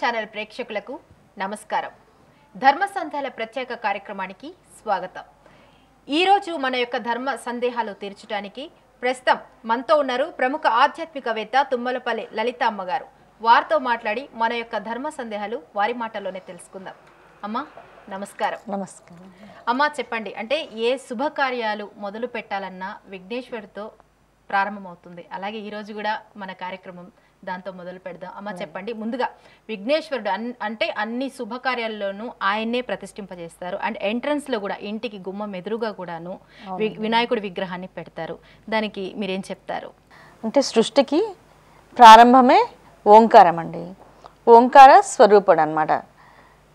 Channel ప్రేక్షకులకు నమస్కారం ధర్మ సంధ్యాల ప్రత్యేక కార్యక్రమానికి స్వాగతం ఈరోజు మన యొక్క ధర్మ సందేహాలు తీర్చడానికి ప్రస్తుతం మనతో ఉన్నారు ప్రముఖ ఆధ్యాత్మికవేత్త తుమ్మలపల్లి లలితామ్మ గారు వారితో మాట్లాడి మన యొక్క ధర్మ సందేహాలు వారి మాటల్లోనే తెలుసుకుందాం అమ్మా నమస్కారం నమస్కారం అమ్మా చెప్పండి అంటే ఏ శుభకార్యాలు మొదలు పెట్టాలన్నా విఘ్నేశ్వరితో ప్రారంభమవుతుంది అలాగే ఈరోజు కూడా మన కార్యక్రమం దాంతో మొదలు పెడదాం అమ్మ చెప్పండి ముందుగా విఘ్నేశ్వరుడు అంటే అన్ని శుభకార్యాల్లోనూ ఆయన్నే ప్రతిష్ఠింపజేస్తారు అండ్ ఎంట్రన్స్ లో కూడా ఇంటికి గుమ్మం ఎదురుగా కూడాను వినాయకుడి విగ్రహాన్ని పెడతారు దానికి మీరేం చెప్తారు అంటే సృష్టికి ప్రారంభమే ఓంకారం అండి ఓంకార స్వరూపుడు అనమాట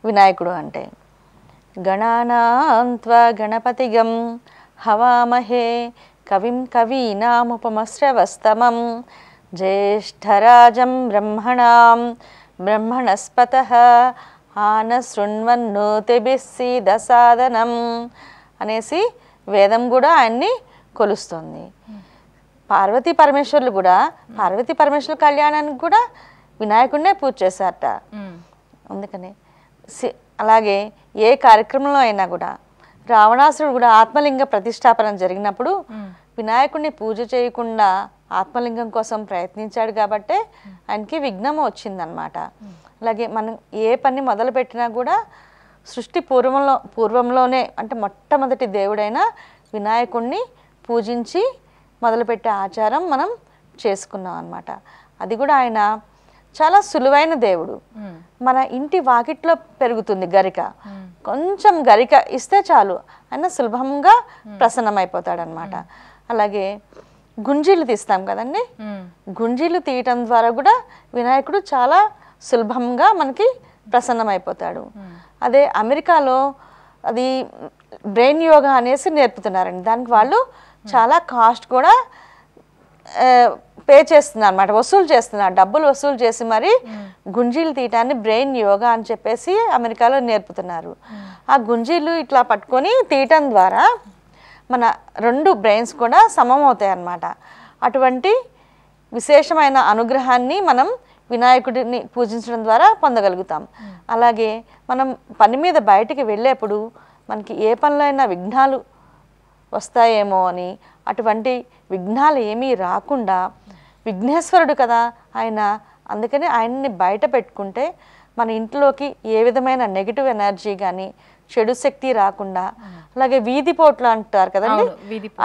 వినాయకుడు అంటే గణానాంత్వ గణపతిగం హవామహే కవిం కవీనాముపమశ్రవస్తమం ज्येष्ठराजं ब्रह्मणां ब्रह्मणस्पतः ఆనశృణ్వన్నోతిభిः సీదసాదనం అనేసి వేదం కూడా ఆయన్ని కొలుస్తుంది పార్వతీ పరమేశ్వరులు కూడా పార్వతీ పరమేశ్వరుల కళ్యాణానికి కూడా వినాయకుడినే పూజ చేశారట అందుకని అలాగే ఏ కార్యక్రమంలో అయినా కూడా రావణాసురుడు కూడా ఆత్మలింగ ప్రతిష్టాపన జరిగినప్పుడు వినాయకుడిని పూజ చేయకుండా ఆత్మలింగం కోసం ప్రయత్నించాడు కాబట్టే ఆయనకి విఘ్నం వచ్చిందనమాట అలాగే మనం ఏ పని మొదలుపెట్టినా కూడా సృష్టి పూర్వంలో పూర్వంలోనే అంటే మొట్టమొదటి దేవుడైన వినాయకుణ్ణి పూజించి మొదలుపెట్టే ఆచారం మనం చేసుకున్నాం అనమాట అది కూడా ఆయన చాలా సులువైన దేవుడు మన ఇంటి వాకిట్లో పెరుగుతుంది గరిక కొంచెం గరిక ఇస్తే చాలు ఆయన సులభంగా ప్రసన్నమైపోతాడనమాట అలాగే గుంజీలు తీస్తాం కదండి గుంజీలు తీయటం ద్వారా కూడా వినాయకుడు చాలా సులభంగా మనకి ప్రసన్నమైపోతాడు అదే అమెరికాలో అది బ్రెయిన్ యోగా అనేసి నేర్పుతున్నారండి దానికి వాళ్ళు చాలా కాస్ట్ కూడా పే చేస్తున్నారు అనమాట వసూలు చేస్తున్నారు డబ్బులు వసూలు చేసి మరి గుంజీలు తీయటాన్ని బ్రెయిన్ యోగా అని చెప్పేసి అమెరికాలో నేర్పుతున్నారు ఆ గుంజీలు ఇట్లా పట్టుకొని తీయటం ద్వారా మన రెండు బ్రెయిన్స్ కూడా సమమవుతాయి అన్నమాట అటువంటి విశేషమైన అనుగ్రహాన్ని మనం వినాయకుడిని పూజించడం ద్వారా పొందగలుగుతాం అలాగే మనం పని మీద బయటికి వెళ్ళేప్పుడు మనకి ఏ అయినా విఘ్నాలు వస్తాయేమో అని అటువంటి విఘ్నాలు ఏమీ రాకుండా విఘ్నేశ్వరుడు కదా ఆయన అందుకని ఆయన్ని బయట పెట్టుకుంటే మన ఇంట్లోకి ఏ విధమైన నెగిటివ్ ఎనర్జీ కానీ చెడు శక్తి రాకుండా అలాగే వీధి పోట్లు అంటారు కదండి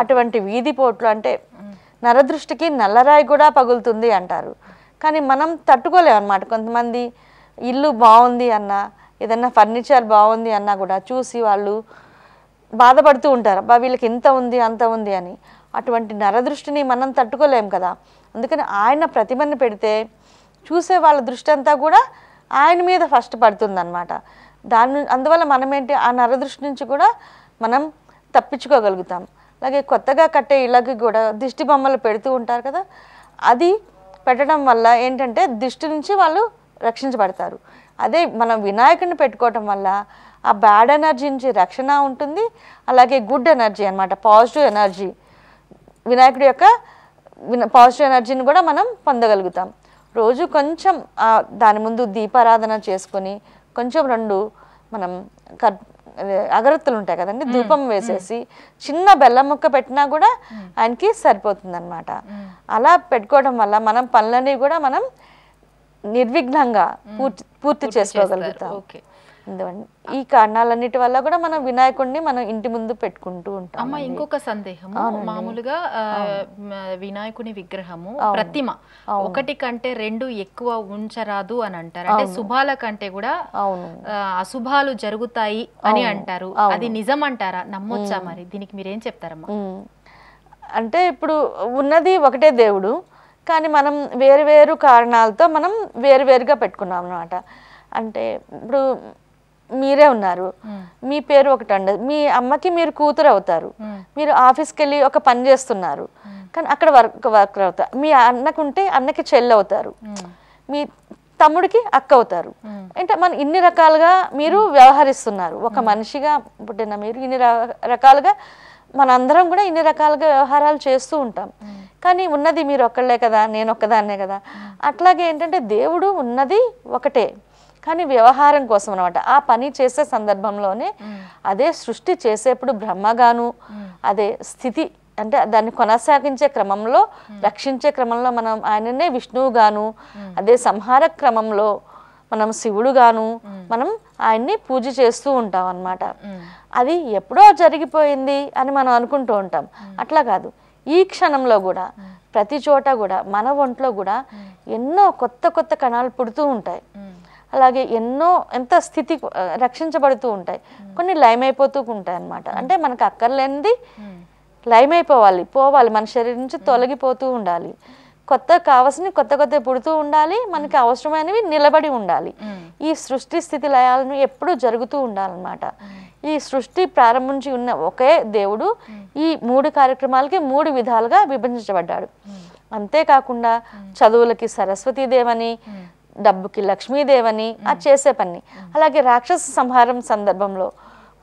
అటువంటి వీధి పోట్లు అంటే నరదృష్టికి నల్లరాయి కూడా పగులుతుంది అంటారు కానీ మనం తట్టుకోలేము అనమాట కొంతమంది ఇల్లు బాగుంది అన్నా ఏదన్నా ఫర్నిచర్ బాగుంది అన్నా కూడా చూసి వాళ్ళు బాధపడుతూ ఉంటారు అబ్బా వీళ్ళకి ఇంత ఉంది అంత ఉంది అని అటువంటి నరదృష్టిని మనం తట్టుకోలేము కదా అందుకని ఆయన ప్రతిమను పెడితే చూసే వాళ్ళ దృష్టి అంతా కూడా ఆయన మీద ఫస్ట్ అనమాట దాని అందువల్ల మనం ఏంటి ఆ నరదృష్టి నుంచి కూడా మనం తప్పించుకోగలుగుతాం అలాగే కొత్తగా కట్టే ఇళ్ళకి కూడా దిష్టి బొమ్మలు పెడుతూ ఉంటారు కదా అది పెట్టడం వల్ల ఏంటంటే దిష్టి నుంచి వాళ్ళు రక్షించబడతారు అదే మనం వినాయకుడిని పెట్టుకోవటం వల్ల ఆ బ్యాడ్ ఎనర్జీ నుంచి రక్షణ ఉంటుంది అలాగే గుడ్ ఎనర్జీ అనమాట పాజిటివ్ ఎనర్జీ వినాయకుడి యొక్క పాజిటివ్ ఎనర్జీని కూడా మనం పొందగలుగుతాం రోజు కొంచెం దాని ముందు దీపారాధన చేసుకొని కొంచెం రెండు మనం అగరత్తులు ఉంటాయి కదండి ధూపం వేసేసి చిన్న బెల్లం ముక్క పెట్టినా కూడా ఆయనకి సరిపోతుంది అనమాట అలా పెట్టుకోవడం వల్ల మనం పనులన్నీ కూడా మనం నిర్విఘ్నంగా పూర్తి పూర్తి చేసుకోగలుగుతాం ఈ కారణాలన్నిటి వల్ల కూడా మనం వినాయకుడిని మనం ఇంటి ముందు పెట్టుకుంటూ ఉంటాం అమ్మ ఇంకొక సందేహం మామూలుగా వినాయకుని విగ్రహము ప్రతిమ ఒకటి కంటే రెండు ఎక్కువ ఉంచరాదు అని అంటారు అంటే శుభాల కంటే కూడా అశుభాలు జరుగుతాయి అని అంటారు అది నిజం అంటారా నమ్మొచ్చా మరి దీనికి మీరేం చెప్తారమ్మా అంటే ఇప్పుడు ఉన్నది ఒకటే దేవుడు కానీ మనం వేరు వేరు కారణాలతో మనం వేరు వేరుగా పెట్టుకున్నాం అనమాట అంటే ఇప్పుడు మీరే ఉన్నారు మీ పేరు ఒకటి అండదు మీ అమ్మకి మీరు కూతురు అవుతారు మీరు ఆఫీస్కి వెళ్ళి ఒక పని చేస్తున్నారు కానీ అక్కడ వర్క్ వర్కర్ అవుతారు మీ అన్నకు ఉంటే అన్నకి చెల్లి అవుతారు మీ తమ్ముడికి అక్క అవుతారు అంటే మనం ఇన్ని రకాలుగా మీరు వ్యవహరిస్తున్నారు ఒక మనిషిగా పుట్టిన మీరు ఇన్ని రకాలుగా మనందరం కూడా ఇన్ని రకాలుగా వ్యవహారాలు చేస్తూ ఉంటాం కానీ ఉన్నది మీరు ఒక్కళ్ళే కదా నేను ఒక్కదాన్నే కదా అట్లాగే ఏంటంటే దేవుడు ఉన్నది ఒకటే కానీ వ్యవహారం కోసం అనమాట ఆ పని చేసే సందర్భంలోనే అదే సృష్టి చేసేప్పుడు బ్రహ్మగాను అదే స్థితి అంటే దాన్ని కొనసాగించే క్రమంలో రక్షించే క్రమంలో మనం ఆయననే విష్ణువుగాను అదే సంహార క్రమంలో మనం శివుడుగాను మనం ఆయన్ని పూజ చేస్తూ ఉంటాం అన్నమాట అది ఎప్పుడో జరిగిపోయింది అని మనం అనుకుంటూ ఉంటాం అట్లా కాదు ఈ క్షణంలో కూడా ప్రతి చోట కూడా మన ఒంట్లో కూడా ఎన్నో కొత్త కొత్త కణాలు పుడుతూ ఉంటాయి అలాగే ఎన్నో ఎంత స్థితి రక్షించబడుతూ ఉంటాయి కొన్ని లయమైపోతూ ఉంటాయి అన్నమాట అంటే మనకు అక్కర్లేనిది లయమైపోవాలి పోవాలి మన శరీరం నుంచి తొలగిపోతూ ఉండాలి కొత్త కావలసినవి కొత్త కొత్త పుడుతూ ఉండాలి మనకి అవసరమైనవి నిలబడి ఉండాలి ఈ సృష్టి స్థితి లయాలను ఎప్పుడూ జరుగుతూ ఉండాలన్నమాట ఈ సృష్టి ప్రారంభించి ఉన్న ఒకే దేవుడు ఈ మూడు కార్యక్రమాలకి మూడు విధాలుగా విభజించబడ్డాడు అంతేకాకుండా చదువులకి సరస్వతీదేవని డబ్బుకి లక్ష్మీదేవని అది చేసే పని అలాగే రాక్షస సంహారం సందర్భంలో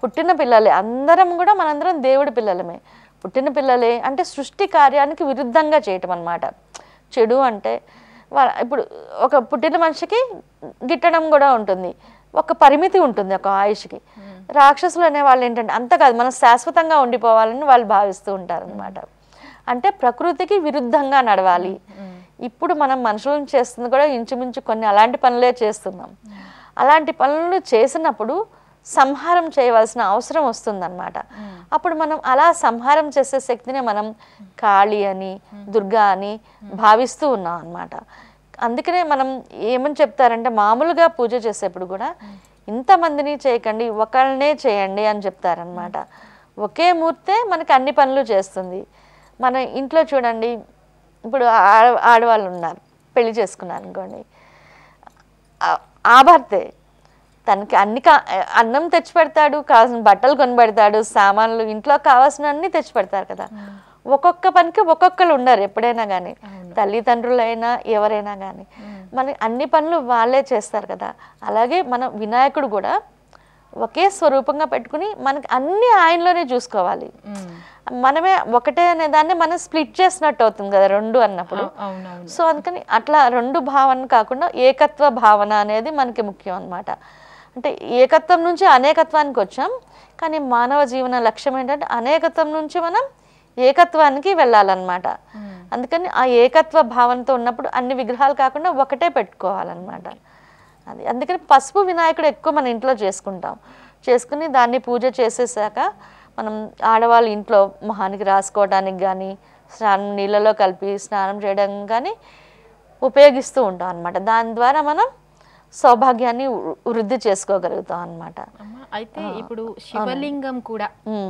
పుట్టిన పిల్లలే అందరం కూడా మనందరం దేవుడి పిల్లలమే పుట్టిన పిల్లలే అంటే సృష్టి కార్యానికి విరుద్ధంగా చేయటం అనమాట చెడు అంటే ఇప్పుడు ఒక పుట్టిన మనిషికి గిట్టడం కూడా ఉంటుంది ఒక పరిమితి ఉంటుంది ఒక ఆయుష్కి రాక్షసులు అనే వాళ్ళు ఏంటంటే అంత కాదు మనం శాశ్వతంగా ఉండిపోవాలని వాళ్ళు భావిస్తూ ఉంటారనమాట అంటే ప్రకృతికి విరుద్ధంగా నడవాలి ఇప్పుడు మనం మనుషులను చేస్తుంది కూడా ఇంచుమించు కొన్ని అలాంటి పనులే చేస్తున్నాం అలాంటి పనులు చేసినప్పుడు సంహారం చేయవలసిన అవసరం వస్తుందన్నమాట అప్పుడు మనం అలా సంహారం చేసే శక్తిని మనం కాళి అని దుర్గా అని భావిస్తూ ఉన్నాం అనమాట అందుకనే మనం ఏమని చెప్తారంటే మామూలుగా పూజ చేసేప్పుడు కూడా ఇంతమందిని చేయకండి ఒకళ్ళనే చేయండి అని చెప్తారనమాట ఒకే మూర్తే మనకు అన్ని పనులు చేస్తుంది మన ఇంట్లో చూడండి ఇప్పుడు ఆడవాళ్ళు ఉన్నారు పెళ్లి చేసుకున్నారు అనుకోండి ఆ భర్తే తనకి అన్ని కా అన్నం తెచ్చిపెడతాడు కావాల్సిన బట్టలు కొనబెడతాడు సామాన్లు ఇంట్లో కావాల్సిన అన్ని తెచ్చిపెడతారు కదా ఒక్కొక్క పనికి ఒక్కొక్కరు ఉండరు ఎప్పుడైనా కానీ తల్లిదండ్రులైనా ఎవరైనా కానీ మన అన్ని పనులు వాళ్ళే చేస్తారు కదా అలాగే మన వినాయకుడు కూడా ఒకే స్వరూపంగా పెట్టుకుని మనకి అన్ని ఆయనలోనే చూసుకోవాలి మనమే ఒకటే అనే దాన్ని మనం స్ప్లిట్ చేసినట్టు అవుతుంది కదా రెండు అన్నప్పుడు సో అందుకని అట్లా రెండు భావన కాకుండా ఏకత్వ భావన అనేది మనకి ముఖ్యం అనమాట అంటే ఏకత్వం నుంచి అనేకత్వానికి వచ్చాం కానీ మానవ జీవన లక్ష్యం ఏంటంటే అనేకత్వం నుంచి మనం ఏకత్వానికి వెళ్ళాలన్నమాట అందుకని ఆ ఏకత్వ భావనతో ఉన్నప్పుడు అన్ని విగ్రహాలు కాకుండా ఒకటే పెట్టుకోవాలన్నమాట అది అందుకని పసుపు వినాయకుడు ఎక్కువ మన ఇంట్లో చేసుకుంటాం చేసుకుని దాన్ని పూజ చేసేసాక మనం ఆడవాళ్ళు ఇంట్లో మొహానికి రాసుకోవడానికి కానీ స్నానం నీళ్ళలో కలిపి స్నానం చేయడం కానీ ఉపయోగిస్తూ ఉంటాం అనమాట దాని ద్వారా మనం సౌభాగ్యాన్ని వృద్ధి చేసుకోగలుగుతాం అనమాట అయితే ఇప్పుడు శివలింగం కూడా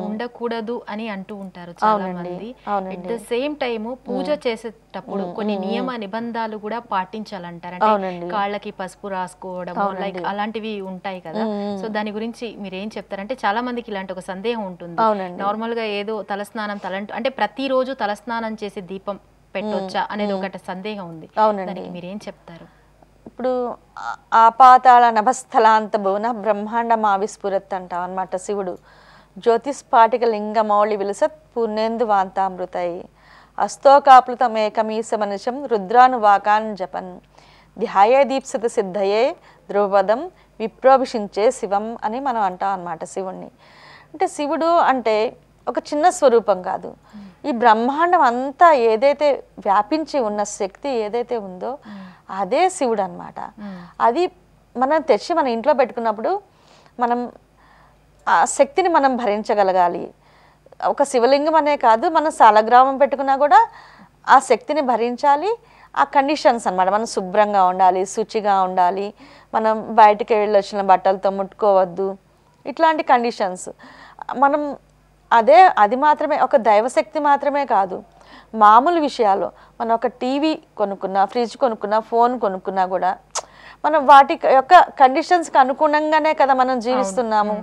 ఉండకూడదు అని అంటూ ఉంటారు చాలా మంది అట్ ద సేమ్ టైం పూజ చేసేటప్పుడు కొన్ని నియమ నిబంధనలు కూడా పాటించాలంటారు అంటే కాళ్ళకి పసుపు రాసుకోవడం లైక్ అలాంటివి ఉంటాయి కదా సో దాని గురించి మీరు ఏం చెప్తారంటే చాలా మందికి ఇలాంటి ఒక సందేహం ఉంటుంది నార్మల్ గా ఏదో తలస్నానం తలంటు అంటే ప్రతిరోజు తలస్నానం చేసే దీపం పెట్టొచ్చా అనేది ఒకటి సందేహం ఉంది దానికి మీరేం చెప్తారు ఇప్పుడు ఆపాతాళ నభస్థలాంత భువన బ్రహ్మాండం ఆవిస్ఫురత్ అంటాం అనమాట శివుడు జ్యోతిష్పాటిక లింగమౌళి విలసత్ పూర్ణేందు వాంతామృతయి అస్తోకాప్లుతమేకమీశ రుద్రాను వాకాన్ జపన్ ధ్యాయే దీప్సత సిద్ధయే ద్రువపదం విప్రోభిషించే శివం అని మనం అంటాం అన్నమాట శివుణ్ణి అంటే శివుడు అంటే ఒక చిన్న స్వరూపం కాదు ఈ బ్రహ్మాండం అంతా ఏదైతే వ్యాపించి ఉన్న శక్తి ఏదైతే ఉందో అదే శివుడు అనమాట అది మనం తెచ్చి మన ఇంట్లో పెట్టుకున్నప్పుడు మనం ఆ శక్తిని మనం భరించగలగాలి ఒక శివలింగం అనే కాదు మనం సాలగ్రామం పెట్టుకున్నా కూడా ఆ శక్తిని భరించాలి ఆ కండిషన్స్ అనమాట మనం శుభ్రంగా ఉండాలి శుచిగా ఉండాలి మనం బయటకి వెళ్ళొచ్చిన బట్టలతో ముట్టుకోవద్దు ఇట్లాంటి కండిషన్స్ మనం అదే అది మాత్రమే ఒక దైవశక్తి మాత్రమే కాదు మామూలు విషయాలు మనం ఒక టీవీ కొనుక్కున్నా ఫ్రిడ్జ్ కొనుక్కున్నా ఫోన్ కొనుక్కున్నా కూడా మనం వాటి యొక్క కండిషన్స్కి అనుగుణంగానే కదా మనం జీవిస్తున్నాము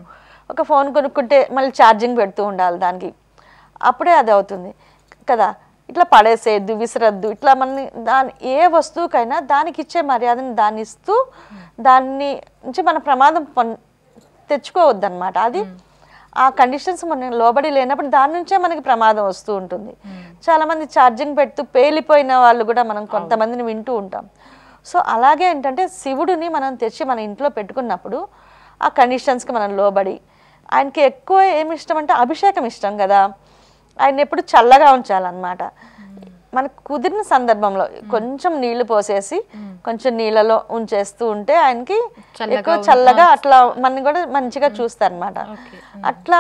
ఒక ఫోన్ కొనుక్కుంటే మళ్ళీ ఛార్జింగ్ పెడుతూ ఉండాలి దానికి అప్పుడే అది అవుతుంది కదా ఇట్లా పడేసేయద్దు విసరద్దు ఇట్లా మన దాని ఏ వస్తువుకైనా దానికి ఇచ్చే మర్యాదని దాన్ని ఇస్తూ దాన్ని నుంచి మన ప్రమాదం తెచ్చుకోవద్దు అనమాట అది ఆ కండిషన్స్ మనం లోబడి లేనప్పుడు దాని నుంచే మనకి ప్రమాదం వస్తూ ఉంటుంది చాలామంది ఛార్జింగ్ పెడుతూ పేలిపోయిన వాళ్ళు కూడా మనం కొంతమందిని వింటూ ఉంటాం సో అలాగే ఏంటంటే శివుడిని మనం తెచ్చి మన ఇంట్లో పెట్టుకున్నప్పుడు ఆ కండిషన్స్కి మనం లోబడి ఆయనకి ఎక్కువ ఏమి ఇష్టం అంటే అభిషేకం ఇష్టం కదా ఆయన ఎప్పుడు చల్లగా ఉంచాలన్నమాట మనకు కుదిరిన సందర్భంలో కొంచెం నీళ్లు పోసేసి కొంచెం నీళ్ళలో ఉంచేస్తూ ఉంటే ఆయనకి ఎక్కువ చల్లగా అట్లా మన కూడా మంచిగా చూస్తారు అనమాట అట్లా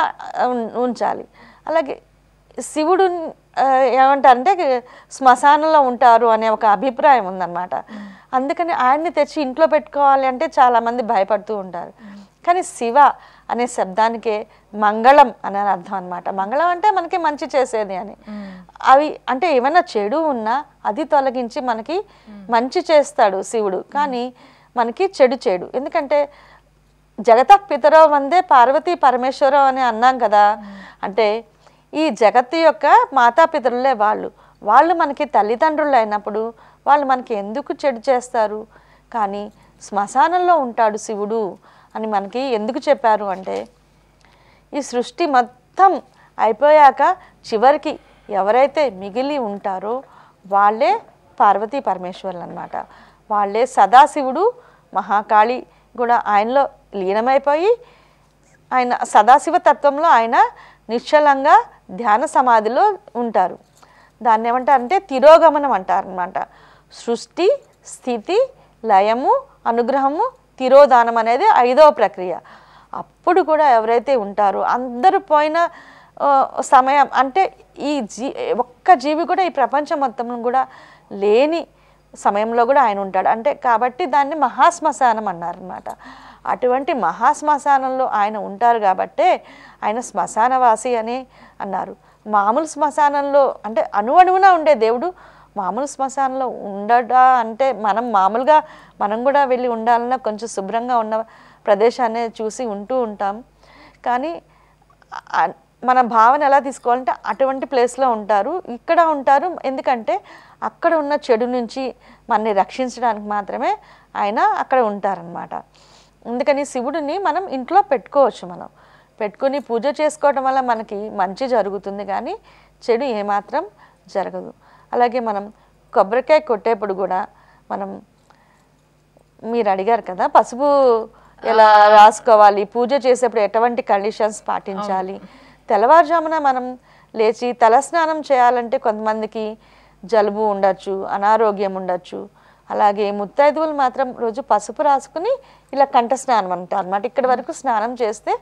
ఉంచాలి అలాగే శివుడు ఏమంటారంటే శ్మశానంలో ఉంటారు అనే ఒక అభిప్రాయం ఉందన్నమాట అందుకని ఆయన్ని తెచ్చి ఇంట్లో పెట్టుకోవాలి అంటే చాలామంది భయపడుతూ ఉంటారు కానీ శివ అనే శబ్దానికే మంగళం అని అర్థం అనమాట మంగళం అంటే మనకి మంచి చేసేది అని అవి అంటే ఏమైనా చెడు ఉన్నా అది తొలగించి మనకి మంచి చేస్తాడు శివుడు కానీ మనకి చెడు చెడు ఎందుకంటే జగత పితరో వందే పార్వతీ పరమేశ్వరం అని అన్నాం కదా అంటే ఈ జగత్తు యొక్క మాతాపితరులే వాళ్ళు వాళ్ళు మనకి తల్లిదండ్రులు అయినప్పుడు వాళ్ళు మనకి ఎందుకు చెడు చేస్తారు కానీ శ్మశానంలో ఉంటాడు శివుడు అని మనకి ఎందుకు చెప్పారు అంటే ఈ సృష్టి మొత్తం అయిపోయాక చివరికి ఎవరైతే మిగిలి ఉంటారో వాళ్ళే పార్వతీ పరమేశ్వరులు అనమాట వాళ్ళే సదాశివుడు మహాకాళి కూడా ఆయనలో లీనమైపోయి ఆయన సదాశివ తత్వంలో ఆయన నిశ్చలంగా ధ్యాన సమాధిలో ఉంటారు దాన్ని ఏమంటారంటే తిరోగమనం అంటారనమాట సృష్టి స్థితి లయము అనుగ్రహము తిరోధానం అనేది ఐదవ ప్రక్రియ అప్పుడు కూడా ఎవరైతే ఉంటారో అందరు పోయిన సమయం అంటే ఈ జీ ఒక్క జీవి కూడా ఈ ప్రపంచం మొత్తం కూడా లేని సమయంలో కూడా ఆయన ఉంటాడు అంటే కాబట్టి దాన్ని మహాశ్మశానం అన్నారనమాట అటువంటి మహాశ్మశానంలో ఆయన ఉంటారు కాబట్టే ఆయన శ్మశానవాసి అని అన్నారు మామూలు శ్మశానంలో అంటే అణువణువున ఉండే దేవుడు మామూలు శ్మశానంలో ఉండడా అంటే మనం మామూలుగా మనం కూడా వెళ్ళి ఉండాలన్నా కొంచెం శుభ్రంగా ఉన్న ప్రదేశాన్ని చూసి ఉంటూ ఉంటాం కానీ మన భావన ఎలా తీసుకోవాలంటే అటువంటి ప్లేస్లో ఉంటారు ఇక్కడ ఉంటారు ఎందుకంటే అక్కడ ఉన్న చెడు నుంచి మనని రక్షించడానికి మాత్రమే ఆయన అక్కడ ఉంటారనమాట అందుకని శివుడిని మనం ఇంట్లో పెట్టుకోవచ్చు మనం పెట్టుకుని పూజ చేసుకోవటం వల్ల మనకి మంచి జరుగుతుంది కానీ చెడు ఏమాత్రం జరగదు అలాగే మనం కొబ్బరికాయ కొట్టేప్పుడు కూడా మనం మీరు అడిగారు కదా పసుపు ఎలా రాసుకోవాలి పూజ చేసేప్పుడు ఎటువంటి కండిషన్స్ పాటించాలి తెల్లవారుజామున మనం లేచి తలస్నానం చేయాలంటే కొంతమందికి జలుబు ఉండొచ్చు అనారోగ్యం ఉండొచ్చు అలాగే ముత్తైదువులు మాత్రం రోజు పసుపు రాసుకుని ఇలా స్నానం అంటారు అనమాట ఇక్కడ వరకు స్నానం చేస్తే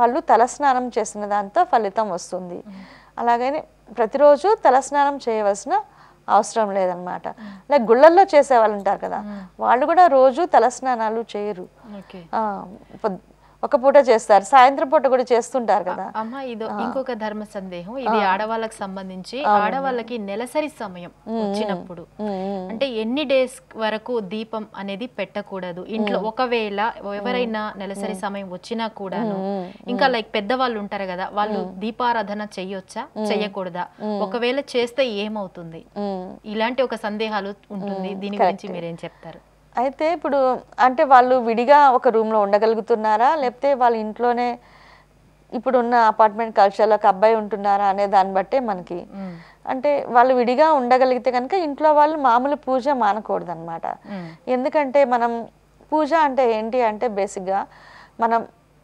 వాళ్ళు తల స్నానం చేసిన దాంతో ఫలితం వస్తుంది అలాగని ప్రతిరోజు తలస్నానం చేయవలసిన అవసరం లేదనమాట లైక్ గుళ్ళల్లో చేసే వాళ్ళు ఉంటారు కదా వాళ్ళు కూడా రోజు తలస్నానాలు చేయరు ఒక పూట చేస్తారు సాయంత్రం పూట కూడా చేస్తుంటారు కదా అమ్మా ఇది ఇంకొక ధర్మ సందేహం ఇది ఆడవాళ్ళకి సంబంధించి ఆడవాళ్ళకి నెలసరి సమయం వచ్చినప్పుడు అంటే ఎన్ని డేస్ వరకు దీపం అనేది పెట్టకూడదు ఇంట్లో ఒకవేళ ఎవరైనా నెలసరి సమయం వచ్చినా కూడా ఇంకా లైక్ పెద్దవాళ్ళు ఉంటారు కదా వాళ్ళు దీపారాధన చెయ్యొచ్చా చెయ్యకూడదా ఒకవేళ చేస్తే ఏమవుతుంది ఇలాంటి ఒక సందేహాలు ఉంటుంది దీని గురించి మీరేం చెప్తారు అయితే ఇప్పుడు అంటే వాళ్ళు విడిగా ఒక రూమ్లో ఉండగలుగుతున్నారా లేకపోతే వాళ్ళ ఇంట్లోనే ఇప్పుడున్న అపార్ట్మెంట్ కల్చర్లో ఒక అబ్బాయి ఉంటున్నారా అనే దాన్ని బట్టే మనకి అంటే వాళ్ళు విడిగా ఉండగలిగితే కనుక ఇంట్లో వాళ్ళు మామూలు పూజ మానకూడదు అనమాట ఎందుకంటే మనం పూజ అంటే ఏంటి అంటే బేసిక్గా మనం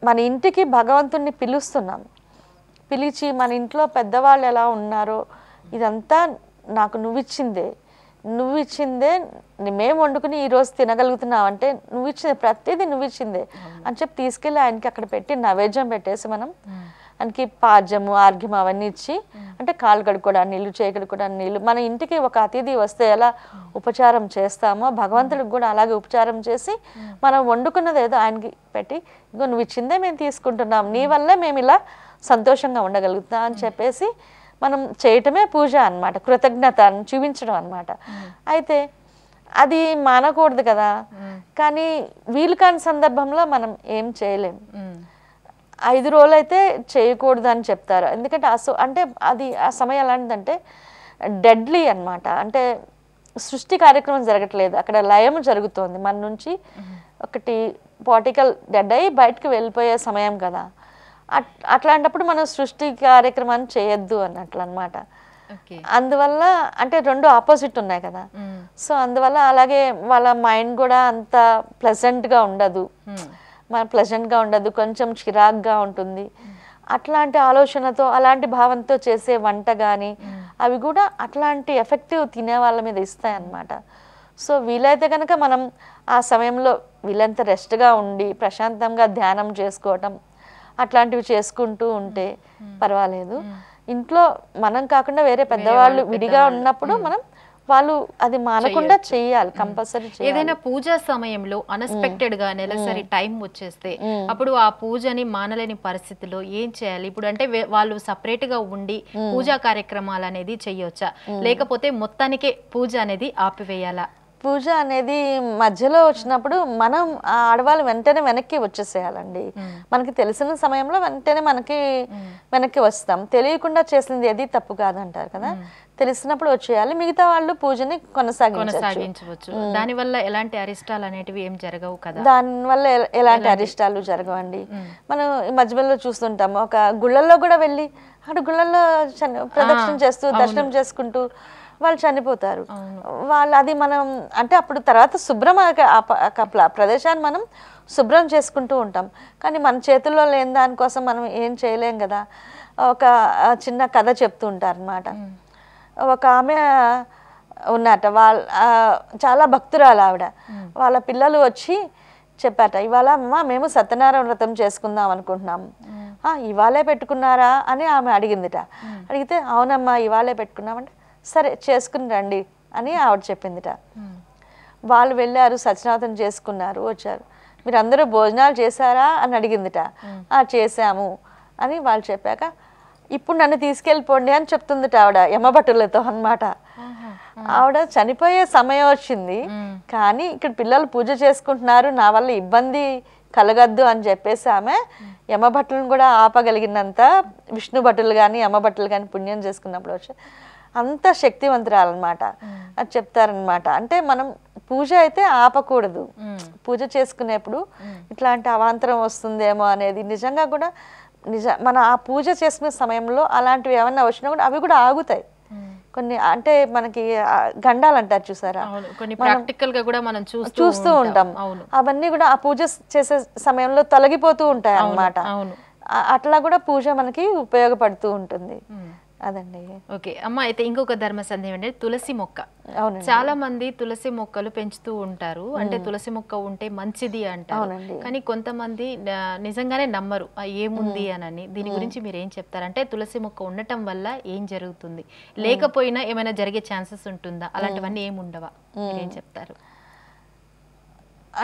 మన ఇంటికి భగవంతుణ్ణి పిలుస్తున్నాం పిలిచి మన ఇంట్లో పెద్దవాళ్ళు ఎలా ఉన్నారో ఇదంతా నాకు నువ్విచ్చిందే నువ్వు ఇచ్చిందే మేము వండుకుని ఈరోజు తినగలుగుతున్నావు అంటే నువ్వు ఇచ్చింది ప్రతిదీ నువ్వు ఇచ్చిందే అని చెప్పి తీసుకెళ్ళి ఆయనకి అక్కడ పెట్టి నైవేద్యం పెట్టేసి మనం ఆయనకి పాద్యము ఆర్గ్యం అవన్నీ ఇచ్చి అంటే కాలు కడుక్కోవడానికి నీళ్ళు చేయగడుకోవడానికి నీళ్ళు మన ఇంటికి ఒక అతిథి వస్తే ఎలా ఉపచారం చేస్తామో భగవంతుడికి కూడా అలాగే ఉపచారం చేసి మనం వండుకున్నది ఏదో ఆయనకి పెట్టి ఇంకో నువ్వు ఇచ్చిందే మేము తీసుకుంటున్నాం నీ వల్లే మేము ఇలా సంతోషంగా ఉండగలుగుతాం అని చెప్పేసి మనం చేయటమే పూజ అనమాట కృతజ్ఞత చూపించడం అనమాట అయితే అది మానకూడదు కదా కానీ వీలు కాని సందర్భంలో మనం ఏం చేయలేము ఐదు రోజులు అయితే చేయకూడదు అని చెప్తారు ఎందుకంటే అసో అంటే అది ఆ సమయం ఎలాంటిదంటే డెడ్లీ అనమాట అంటే సృష్టి కార్యక్రమం జరగట్లేదు అక్కడ లయం జరుగుతోంది మన నుంచి ఒకటి పార్టికల్ డెడ్ అయ్యి బయటకు వెళ్ళిపోయే సమయం కదా అట్లాంటప్పుడు మనం సృష్టి కార్యక్రమాన్ని చేయొద్దు అన్నట్లు అనమాట అందువల్ల అంటే రెండు ఆపోజిట్ ఉన్నాయి కదా సో అందువల్ల అలాగే వాళ్ళ మైండ్ కూడా అంత ప్లెజెంట్గా ఉండదు మన ప్లెజెంట్గా ఉండదు కొంచెం చిరాగ్గా ఉంటుంది అట్లాంటి ఆలోచనతో అలాంటి భావంతో చేసే వంట కానీ అవి కూడా అట్లాంటి ఎఫెక్టివ్ తినే వాళ్ళ మీద ఇస్తాయి అన్నమాట సో వీలైతే కనుక మనం ఆ సమయంలో వీలంత రెస్ట్గా ఉండి ప్రశాంతంగా ధ్యానం చేసుకోవటం అట్లాంటివి చేసుకుంటూ ఉంటే పర్వాలేదు ఇంట్లో మనం కాకుండా వేరే పెద్దవాళ్ళు విడిగా ఉన్నప్పుడు మనం వాళ్ళు అది మానకుండా చేయాలి కంపల్సరీ ఏదైనా పూజా సమయంలో అన్ఎక్స్పెక్టెడ్ గా నెలసరి టైం వచ్చేస్తే అప్పుడు ఆ పూజని మానలేని పరిస్థితిలో ఏం చేయాలి ఇప్పుడు అంటే వాళ్ళు సపరేట్ గా ఉండి పూజా కార్యక్రమాలు అనేది చెయ్యొచ్చా లేకపోతే మొత్తానికే పూజ అనేది ఆపివేయాలా పూజ అనేది మధ్యలో వచ్చినప్పుడు మనం ఆడవాళ్ళు వెంటనే వెనక్కి వచ్చేసేయాలండి మనకి తెలిసిన సమయంలో వెంటనే మనకి వెనక్కి వస్తాం తెలియకుండా చేసింది ఏది తప్పు కాదంటారు కదా తెలిసినప్పుడు వచ్చేయాలి మిగతా వాళ్ళు పూజని కొనసాగించవచ్చు దానివల్ల ఎలాంటి అరిష్టాలు అనేటివి ఏం జరగవు కదా దానివల్ల ఎలాంటి అరిష్టాలు జరగవండి మనం మధ్యలో చూస్తుంటాం ఒక గుళ్ళల్లో కూడా వెళ్ళి అటు గుళ్ళల్లో ప్రదక్షిణ చేస్తూ దర్శనం చేసుకుంటూ వాళ్ళు చనిపోతారు వాళ్ళు అది మనం అంటే అప్పుడు తర్వాత శుభ్రం ప్రదేశాన్ని మనం శుభ్రం చేసుకుంటూ ఉంటాం కానీ మన చేతుల్లో లేని దానికోసం మనం ఏం చేయలేం కదా ఒక చిన్న కథ చెప్తూ ఉంటారు అనమాట ఒక ఆమె ఉన్నట వాళ్ళ చాలా భక్తురాలు ఆవిడ వాళ్ళ పిల్లలు వచ్చి చెప్పాట ఇవాళ అమ్మ మేము సత్యనారాయణ వ్రతం చేసుకుందాం అనుకుంటున్నాము ఇవాళే పెట్టుకున్నారా అని ఆమె అడిగిందిట అడిగితే అవునమ్మా ఇవాళే పెట్టుకున్నామంటే సరే చేసుకుని రండి అని ఆవిడ చెప్పిందిట వాళ్ళు వెళ్ళారు సత్యనాథం చేసుకున్నారు వచ్చారు మీరు అందరూ భోజనాలు చేశారా అని అడిగిందిట చేశాము అని వాళ్ళు చెప్పాక ఇప్పుడు నన్ను తీసుకెళ్ళిపోండి అని చెప్తుందిట ఆవిడ యమభటులతో అనమాట ఆవిడ చనిపోయే సమయం వచ్చింది కానీ ఇక్కడ పిల్లలు పూజ చేసుకుంటున్నారు నా వల్ల ఇబ్బంది కలగద్దు అని చెప్పేసి ఆమె యమభట్టులను కూడా ఆపగలిగినంత విష్ణు భటులు కానీ యమభట్టులు కానీ పుణ్యం చేసుకున్నప్పుడు వచ్చి అంత శక్తివంతురాలన్నమాట అది చెప్తారనమాట అంటే మనం పూజ అయితే ఆపకూడదు పూజ చేసుకునేప్పుడు ఇట్లాంటి అవాంతరం వస్తుందేమో అనేది నిజంగా కూడా నిజ మన ఆ పూజ చేసుకునే సమయంలో అలాంటివి ఏమన్నా వచ్చినా కూడా అవి కూడా ఆగుతాయి కొన్ని అంటే మనకి గండాలు అంటారు చూసారా ప్రాక్టికల్ గా కూడా మనం చూస్తూ ఉంటాం అవన్నీ కూడా ఆ పూజ చేసే సమయంలో తొలగిపోతూ ఉంటాయి అన్నమాట అట్లా కూడా పూజ మనకి ఉపయోగపడుతూ ఉంటుంది అదండి ఓకే అమ్మ అయితే ఇంకొక ధర్మ సందేహం అంటే తులసి మొక్క చాలా మంది తులసి మొక్కలు పెంచుతూ ఉంటారు అంటే తులసి మొక్క ఉంటే మంచిది అంటారు కానీ కొంతమంది నిజంగానే నమ్మరు ఏముంది అనని దీని గురించి మీరు ఏం చెప్తారంటే తులసి మొక్క ఉండటం వల్ల ఏం జరుగుతుంది లేకపోయినా ఏమైనా జరిగే ఛాన్సెస్ ఉంటుందా అలాంటివన్నీ ఏముండవా ఏం చెప్తారు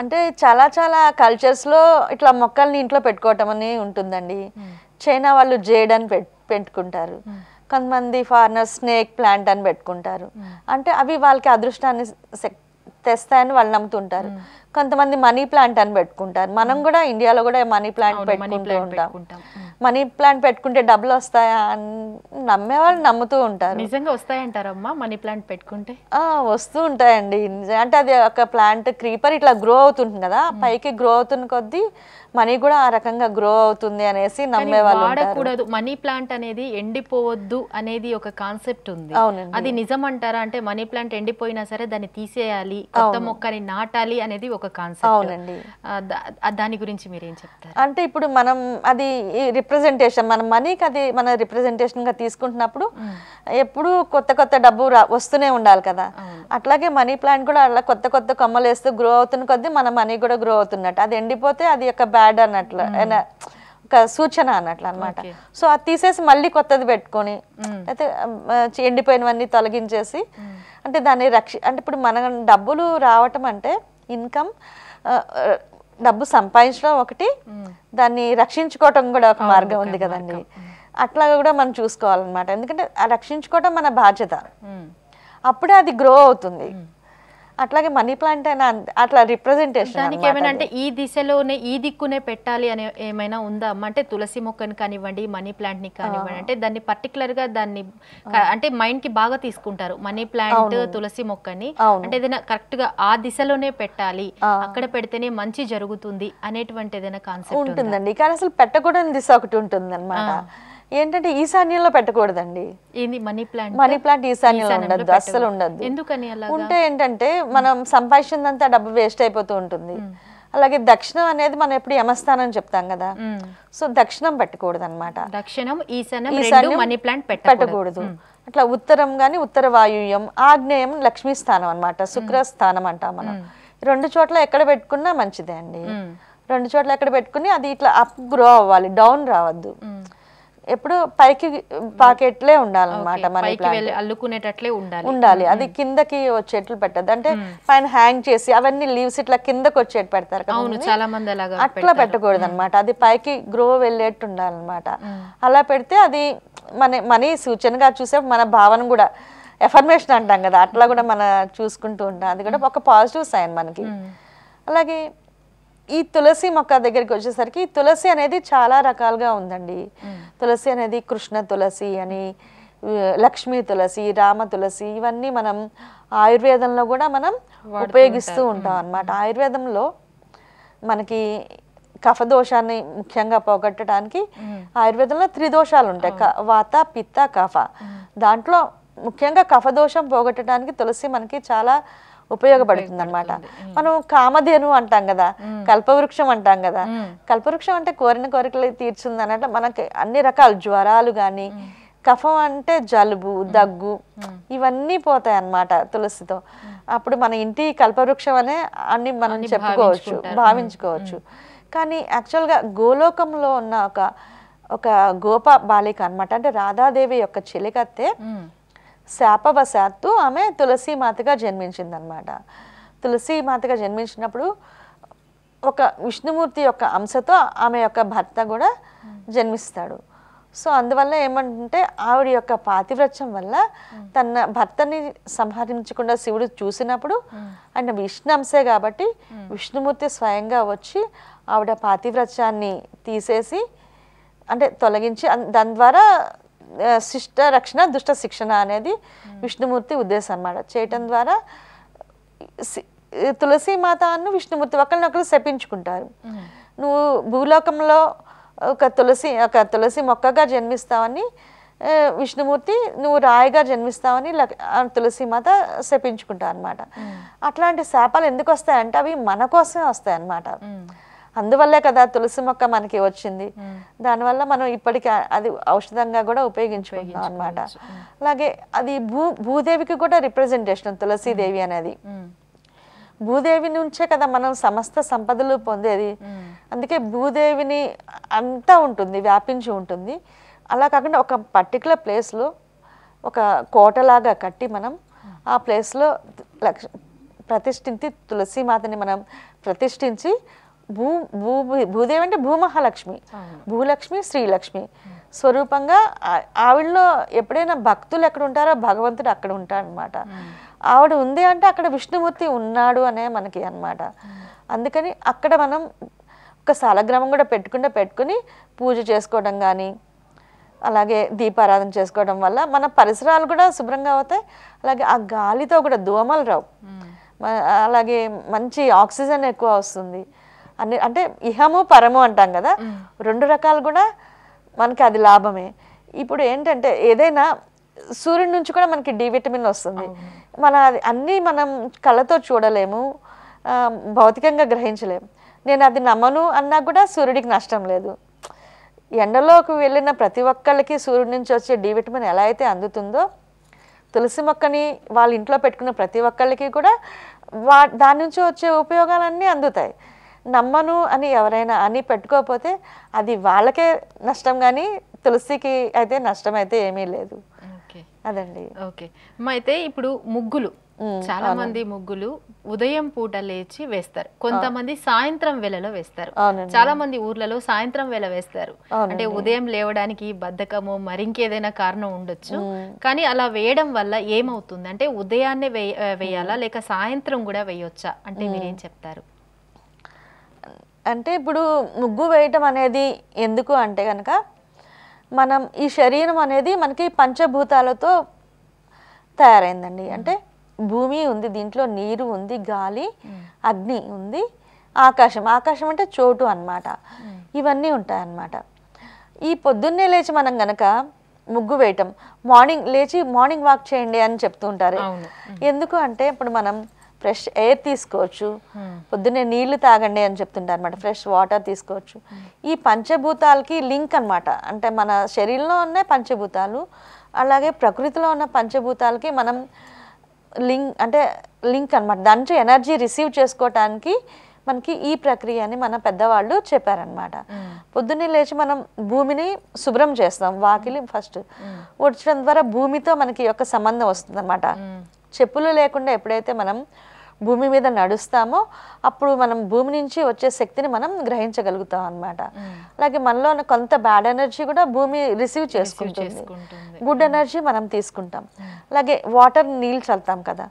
అంటే చాలా చాలా కల్చర్స్లో ఇట్లా మొక్కల్ని ఇంట్లో పెట్టుకోవటం అనే ఉంటుందండి చైనా వాళ్ళు జేడ్ అని పెట్టుకుంటారు కొంతమంది ఫారినర్ స్నేక్ ప్లాంట్ అని పెట్టుకుంటారు అంటే అవి వాళ్ళకి అదృష్టాన్ని తెస్తాయని వాళ్ళు నమ్ముతుంటారు కొంతమంది మనీ ప్లాంట్ అని పెట్టుకుంటారు మనం కూడా ఇండియాలో కూడా మనీ ప్లాంట్ పెట్టుకుంటూ ఉంటాం మనీ ప్లాంట్ పెట్టుకుంటే డబ్బులు వస్తాయా అని నమ్మేవాళ్ళు నమ్ముతూ ఉంటారు నిజంగా వస్తాయంటారమ్మా మనీ ప్లాంట్ పెట్టుకుంటే వస్తూ ఉంటాయండి అంటే అది ఒక ప్లాంట్ క్రీపర్ ఇట్లా గ్రో అవుతుంటుంది కదా పైకి గ్రో అవుతున్న కొద్దీ మనీ కూడా ఆ రకంగా గ్రో అవుతుంది అనేసి నమ్మే వాళ్ళు మనీ ప్లాంట్ అనేది ఎండిపోవద్దు అనేది ఒక కాన్సెప్ట్ ఉంది అది నిజం అంటారా అంటే మనీ ప్లాంట్ ఎండిపోయినా సరే దాన్ని తీసేయాలి కొత్త మొక్కని నాటాలి అనేది ఒక ఒక కాన్సెప్ట్ దాని గురించి మీరు ఏం చెప్తారు అంటే ఇప్పుడు మనం అది రిప్రజెంటేషన్ మన మనీకి అది మన గా తీసుకుంటున్నప్పుడు ఎప్పుడు కొత్త కొత్త డబ్బు వస్తూనే ఉండాలి కదా అట్లాగే మనీ ప్లాంట్ కూడా అలా కొత్త కొత్త కొమ్మలు వేస్తూ గ్రో అవుతున్న కొద్దీ మన మనీ కూడా గ్రో అవుతున్నట్టు అది ఎండిపోతే అది ఒక బ్యాడ్ అన్నట్లు ఒక సూచన అన్నట్లు అనమాట సో అది తీసేసి మళ్ళీ కొత్తది పెట్టుకొని అయితే ఎండిపోయినవన్నీ తొలగించేసి అంటే దాన్ని రక్ష అంటే ఇప్పుడు మన డబ్బులు రావటం అంటే ఇన్కమ్ డబ్బు సంపాదించడం ఒకటి దాన్ని రక్షించుకోవటం కూడా ఒక మార్గం ఉంది కదండి అట్లాగా కూడా మనం చూసుకోవాలన్నమాట ఎందుకంటే రక్షించుకోవటం మన బాధ్యత అప్పుడే అది గ్రో అవుతుంది అట్లాగే మనీ ప్లాంట్ అయినా అట్లా రిప్రజెంటేషన్ దానికి ఏమైనా అంటే ఈ దిశలోనే ఈ దిక్కునే పెట్టాలి అనే ఏమైనా ఉందా అంటే తులసి మొక్కని కానివ్వండి మనీ ప్లాంట్ ని కానివ్వండి అంటే దాన్ని పర్టికులర్ గా దాన్ని అంటే మైండ్ కి బాగా తీసుకుంటారు మనీ ప్లాంట్ తులసి మొక్కని అంటే ఏదైనా కరెక్ట్ గా ఆ దిశలోనే పెట్టాలి అక్కడ పెడితేనే మంచి జరుగుతుంది అనేటువంటి ఏదైనా కాన్సెప్ట్ ఉంటుందండి కానీ అసలు పెట్టకూడని దిశ ఒకటి ఉంటుంది అనమాట ఏంటంటే ఈశాన్యంలో పెట్టకూడదండి మనీ ప్లాంట్ ఈశాన్యంలో ఉండదు అస్సలు ఉండద్దు ఉంటే ఏంటంటే మనం సంపాదించిందంతా డబ్బు వేస్ట్ అయిపోతూ ఉంటుంది అలాగే దక్షిణం అనేది మనం ఎప్పుడు యమస్థానం చెప్తాం కదా సో దక్షిణం పెట్టకూడదు అనమాట మనీ ప్లాంట్ పెట్టకూడదు అట్లా ఉత్తరం కానీ ఉత్తర వాయుయం ఆగ్నేయం లక్ష్మీ స్థానం అనమాట శుక్ర స్థానం అంటాం మనం రెండు చోట్ల ఎక్కడ పెట్టుకున్నా మంచిదే అండి రెండు చోట్ల ఎక్కడ పెట్టుకుని అది ఇట్లా అప్ గ్రో అవ్వాలి డౌన్ రావద్దు ఎప్పుడు పైకి పాకెట్లే ఉండాలన్నమాట మన అల్లుకునేటట్లే ఉండాలి ఉండాలి hmm. అది కిందకి వచ్చేట్లు పెట్టదు అంటే hmm. పైన హ్యాంగ్ చేసి అవన్నీ లీవ్స్ ఇట్లా కిందకి వచ్చేట్టు పెడతారు చాలా మంది అట్లా hmm. పెట్టకూడదు అనమాట అది పైకి గ్రో వెళ్ళేట్టు ఉండాలన్నమాట అలా పెడితే అది మన మనీ సూచనగా చూసే మన భావన కూడా ఎఫర్మేషన్ అంటాం కదా అట్లా కూడా మన చూసుకుంటూ ఉంటాం అది కూడా ఒక పాజిటివ్ సైన్ మనకి అలాగే ఈ తులసి మొక్క దగ్గరికి వచ్చేసరికి తులసి అనేది చాలా రకాలుగా ఉందండి తులసి అనేది కృష్ణ తులసి అని లక్ష్మీ తులసి రామ తులసి ఇవన్నీ మనం ఆయుర్వేదంలో కూడా మనం ఉపయోగిస్తూ ఉంటాం అనమాట ఆయుర్వేదంలో మనకి కఫదోషాన్ని ముఖ్యంగా పోగొట్టడానికి ఆయుర్వేదంలో త్రిదోషాలు ఉంటాయి క వాత పిత్త కఫ దాంట్లో ముఖ్యంగా కఫదోషం పోగొట్టడానికి తులసి మనకి చాలా ఉపయోగపడుతుంది అనమాట మనం కామధేను అంటాం కదా కల్పవృక్షం అంటాం కదా కల్పవృక్షం అంటే కోరిన కోరికలు తీర్చుంది అన్నట్టు మనకి అన్ని రకాల జ్వరాలు కానీ కఫం అంటే జలుబు దగ్గు ఇవన్నీ పోతాయి అనమాట తులసితో అప్పుడు మన ఇంటి కల్పవృక్షం అనే అన్ని మనం చెప్పుకోవచ్చు భావించుకోవచ్చు కానీ యాక్చువల్గా గోలోకంలో ఉన్న ఒక ఒక గోప బాలిక అనమాట అంటే రాధాదేవి యొక్క చెలికత్తే శాపవశాత్తు ఆమె తులసీమాతగా జన్మించిందనమాట తులసీమాతగా జన్మించినప్పుడు ఒక విష్ణుమూర్తి యొక్క అంశతో ఆమె యొక్క భర్త కూడా జన్మిస్తాడు సో అందువల్ల ఏమంటే ఆవిడ యొక్క పాతివ్రత్యం వల్ల తన భర్తని సంహరించకుండా శివుడు చూసినప్పుడు ఆయన విష్ణు అంశే కాబట్టి విష్ణుమూర్తి స్వయంగా వచ్చి ఆవిడ పాతివ్రత్యాన్ని తీసేసి అంటే తొలగించి దాని ద్వారా శిష్ట రక్షణ దుష్ట శిక్షణ అనేది విష్ణుమూర్తి ఉద్దేశం అన్నమాట చేయటం ద్వారా తులసి మాత విష్ణుమూర్తి విష్ణుమూర్తి ఒకరు శపించుకుంటారు నువ్వు భూలోకంలో ఒక తులసి ఒక తులసి మొక్కగా జన్మిస్తావని విష్ణుమూర్తి నువ్వు రాయిగా జన్మిస్తావని తులసి మాత శపించుకుంటావు అనమాట అట్లాంటి శాపాలు ఎందుకు వస్తాయంటే అవి మన కోసమే వస్తాయి అన్నమాట అందువల్లే కదా తులసి మొక్క మనకి వచ్చింది దానివల్ల మనం ఇప్పటికీ అది ఔషధంగా కూడా ఉపయోగించుకుంటున్నాం అనమాట అలాగే అది భూ భూదేవికి కూడా రిప్రజెంటేషన్ తులసీదేవి అనేది భూదేవి నుంచే కదా మనం సమస్త సంపదలు పొందేది అందుకే భూదేవిని అంతా ఉంటుంది వ్యాపించి ఉంటుంది అలా కాకుండా ఒక పర్టికులర్ ప్లేస్లో ఒక కోటలాగా కట్టి మనం ఆ ప్లేస్లో లక్ష ప్రతిష్ఠించి మాతని మనం ప్రతిష్ఠించి భూ భూ భూదేవి అంటే భూమహాలక్ష్మి భూలక్ష్మి శ్రీలక్ష్మి స్వరూపంగా ఆవిడలో ఎప్పుడైనా భక్తులు ఎక్కడ ఉంటారో భగవంతుడు అక్కడ ఉంటాడనమాట ఆవిడ ఉంది అంటే అక్కడ విష్ణుమూర్తి ఉన్నాడు అనే మనకి అనమాట అందుకని అక్కడ మనం ఒక సాలగ్రామం కూడా పెట్టుకుంటే పెట్టుకుని పూజ చేసుకోవడం కానీ అలాగే దీపారాధన చేసుకోవడం వల్ల మన పరిసరాలు కూడా శుభ్రంగా అవుతాయి అలాగే ఆ గాలితో కూడా దోమలు రావు అలాగే మంచి ఆక్సిజన్ ఎక్కువ వస్తుంది అన్ని అంటే ఇహము పరము అంటాం కదా రెండు రకాలు కూడా మనకి అది లాభమే ఇప్పుడు ఏంటంటే ఏదైనా సూర్యుడి నుంచి కూడా మనకి డి విటమిన్ వస్తుంది మన అది అన్నీ మనం కళ్ళతో చూడలేము భౌతికంగా గ్రహించలేము నేను అది నమ్మను అన్నా కూడా సూర్యుడికి నష్టం లేదు ఎండలోకి వెళ్ళిన ప్రతి ఒక్కళ్ళకి సూర్యుడి నుంచి వచ్చే డి విటమిన్ ఎలా అయితే అందుతుందో తులసి మొక్కని వాళ్ళ ఇంట్లో పెట్టుకున్న ప్రతి ఒక్కళ్ళకి కూడా వా దాని నుంచి వచ్చే ఉపయోగాలన్నీ అందుతాయి నమ్మను అని ఎవరైనా అని పెట్టుకోకపోతే అది వాళ్ళకే నష్టం కానీ తులసికి అయితే నష్టం అయితే ఏమీ లేదు అదండి ఓకే అయితే ఇప్పుడు ముగ్గులు చాలా మంది ముగ్గులు ఉదయం పూట లేచి వేస్తారు కొంతమంది సాయంత్రం వేళలో వేస్తారు చాలా మంది ఊర్లలో సాయంత్రం వేళ వేస్తారు అంటే ఉదయం లేవడానికి బద్ధకము మరింకేదైనా కారణం ఉండొచ్చు కానీ అలా వేయడం వల్ల ఏమవుతుంది అంటే ఉదయాన్నే వేయాలా లేక సాయంత్రం కూడా వేయొచ్చా అంటే మీరేం చెప్తారు అంటే ఇప్పుడు ముగ్గు వేయటం అనేది ఎందుకు అంటే కనుక మనం ఈ శరీరం అనేది మనకి పంచభూతాలతో తయారైందండి అంటే భూమి ఉంది దీంట్లో నీరు ఉంది గాలి అగ్ని ఉంది ఆకాశం ఆకాశం అంటే చోటు అనమాట ఇవన్నీ ఉంటాయన్నమాట ఈ పొద్దున్నే లేచి మనం గనక ముగ్గు వేయటం మార్నింగ్ లేచి మార్నింగ్ వాక్ చేయండి అని చెప్తూ ఉంటారు ఎందుకు అంటే ఇప్పుడు మనం ఫ్రెష్ ఎయిర్ తీసుకోవచ్చు పొద్దున్నే నీళ్లు తాగండి అని చెప్తుంటారు అనమాట ఫ్రెష్ వాటర్ తీసుకోవచ్చు ఈ పంచభూతాలకి లింక్ అనమాట అంటే మన శరీరంలో ఉన్న పంచభూతాలు అలాగే ప్రకృతిలో ఉన్న పంచభూతాలకి మనం లింక్ అంటే లింక్ అనమాట దాంట్లో ఎనర్జీ రిసీవ్ చేసుకోవటానికి మనకి ఈ ప్రక్రియ అని మన పెద్దవాళ్ళు చెప్పారనమాట పొద్దున్నే లేచి మనం భూమిని శుభ్రం చేస్తాం వాకిలి ఫస్ట్ ఉడ్చడం ద్వారా భూమితో మనకి యొక్క సంబంధం వస్తుంది చెప్పులు లేకుండా ఎప్పుడైతే మనం భూమి మీద నడుస్తామో అప్పుడు మనం భూమి నుంచి వచ్చే శక్తిని మనం గ్రహించగలుగుతాం అనమాట అలాగే మనలో కొంత బ్యాడ్ ఎనర్జీ కూడా భూమి రిసీవ్ చేసుకుంటుంది గుడ్ ఎనర్జీ మనం తీసుకుంటాం అలాగే వాటర్ నీళ్ళు చల్తాం కదా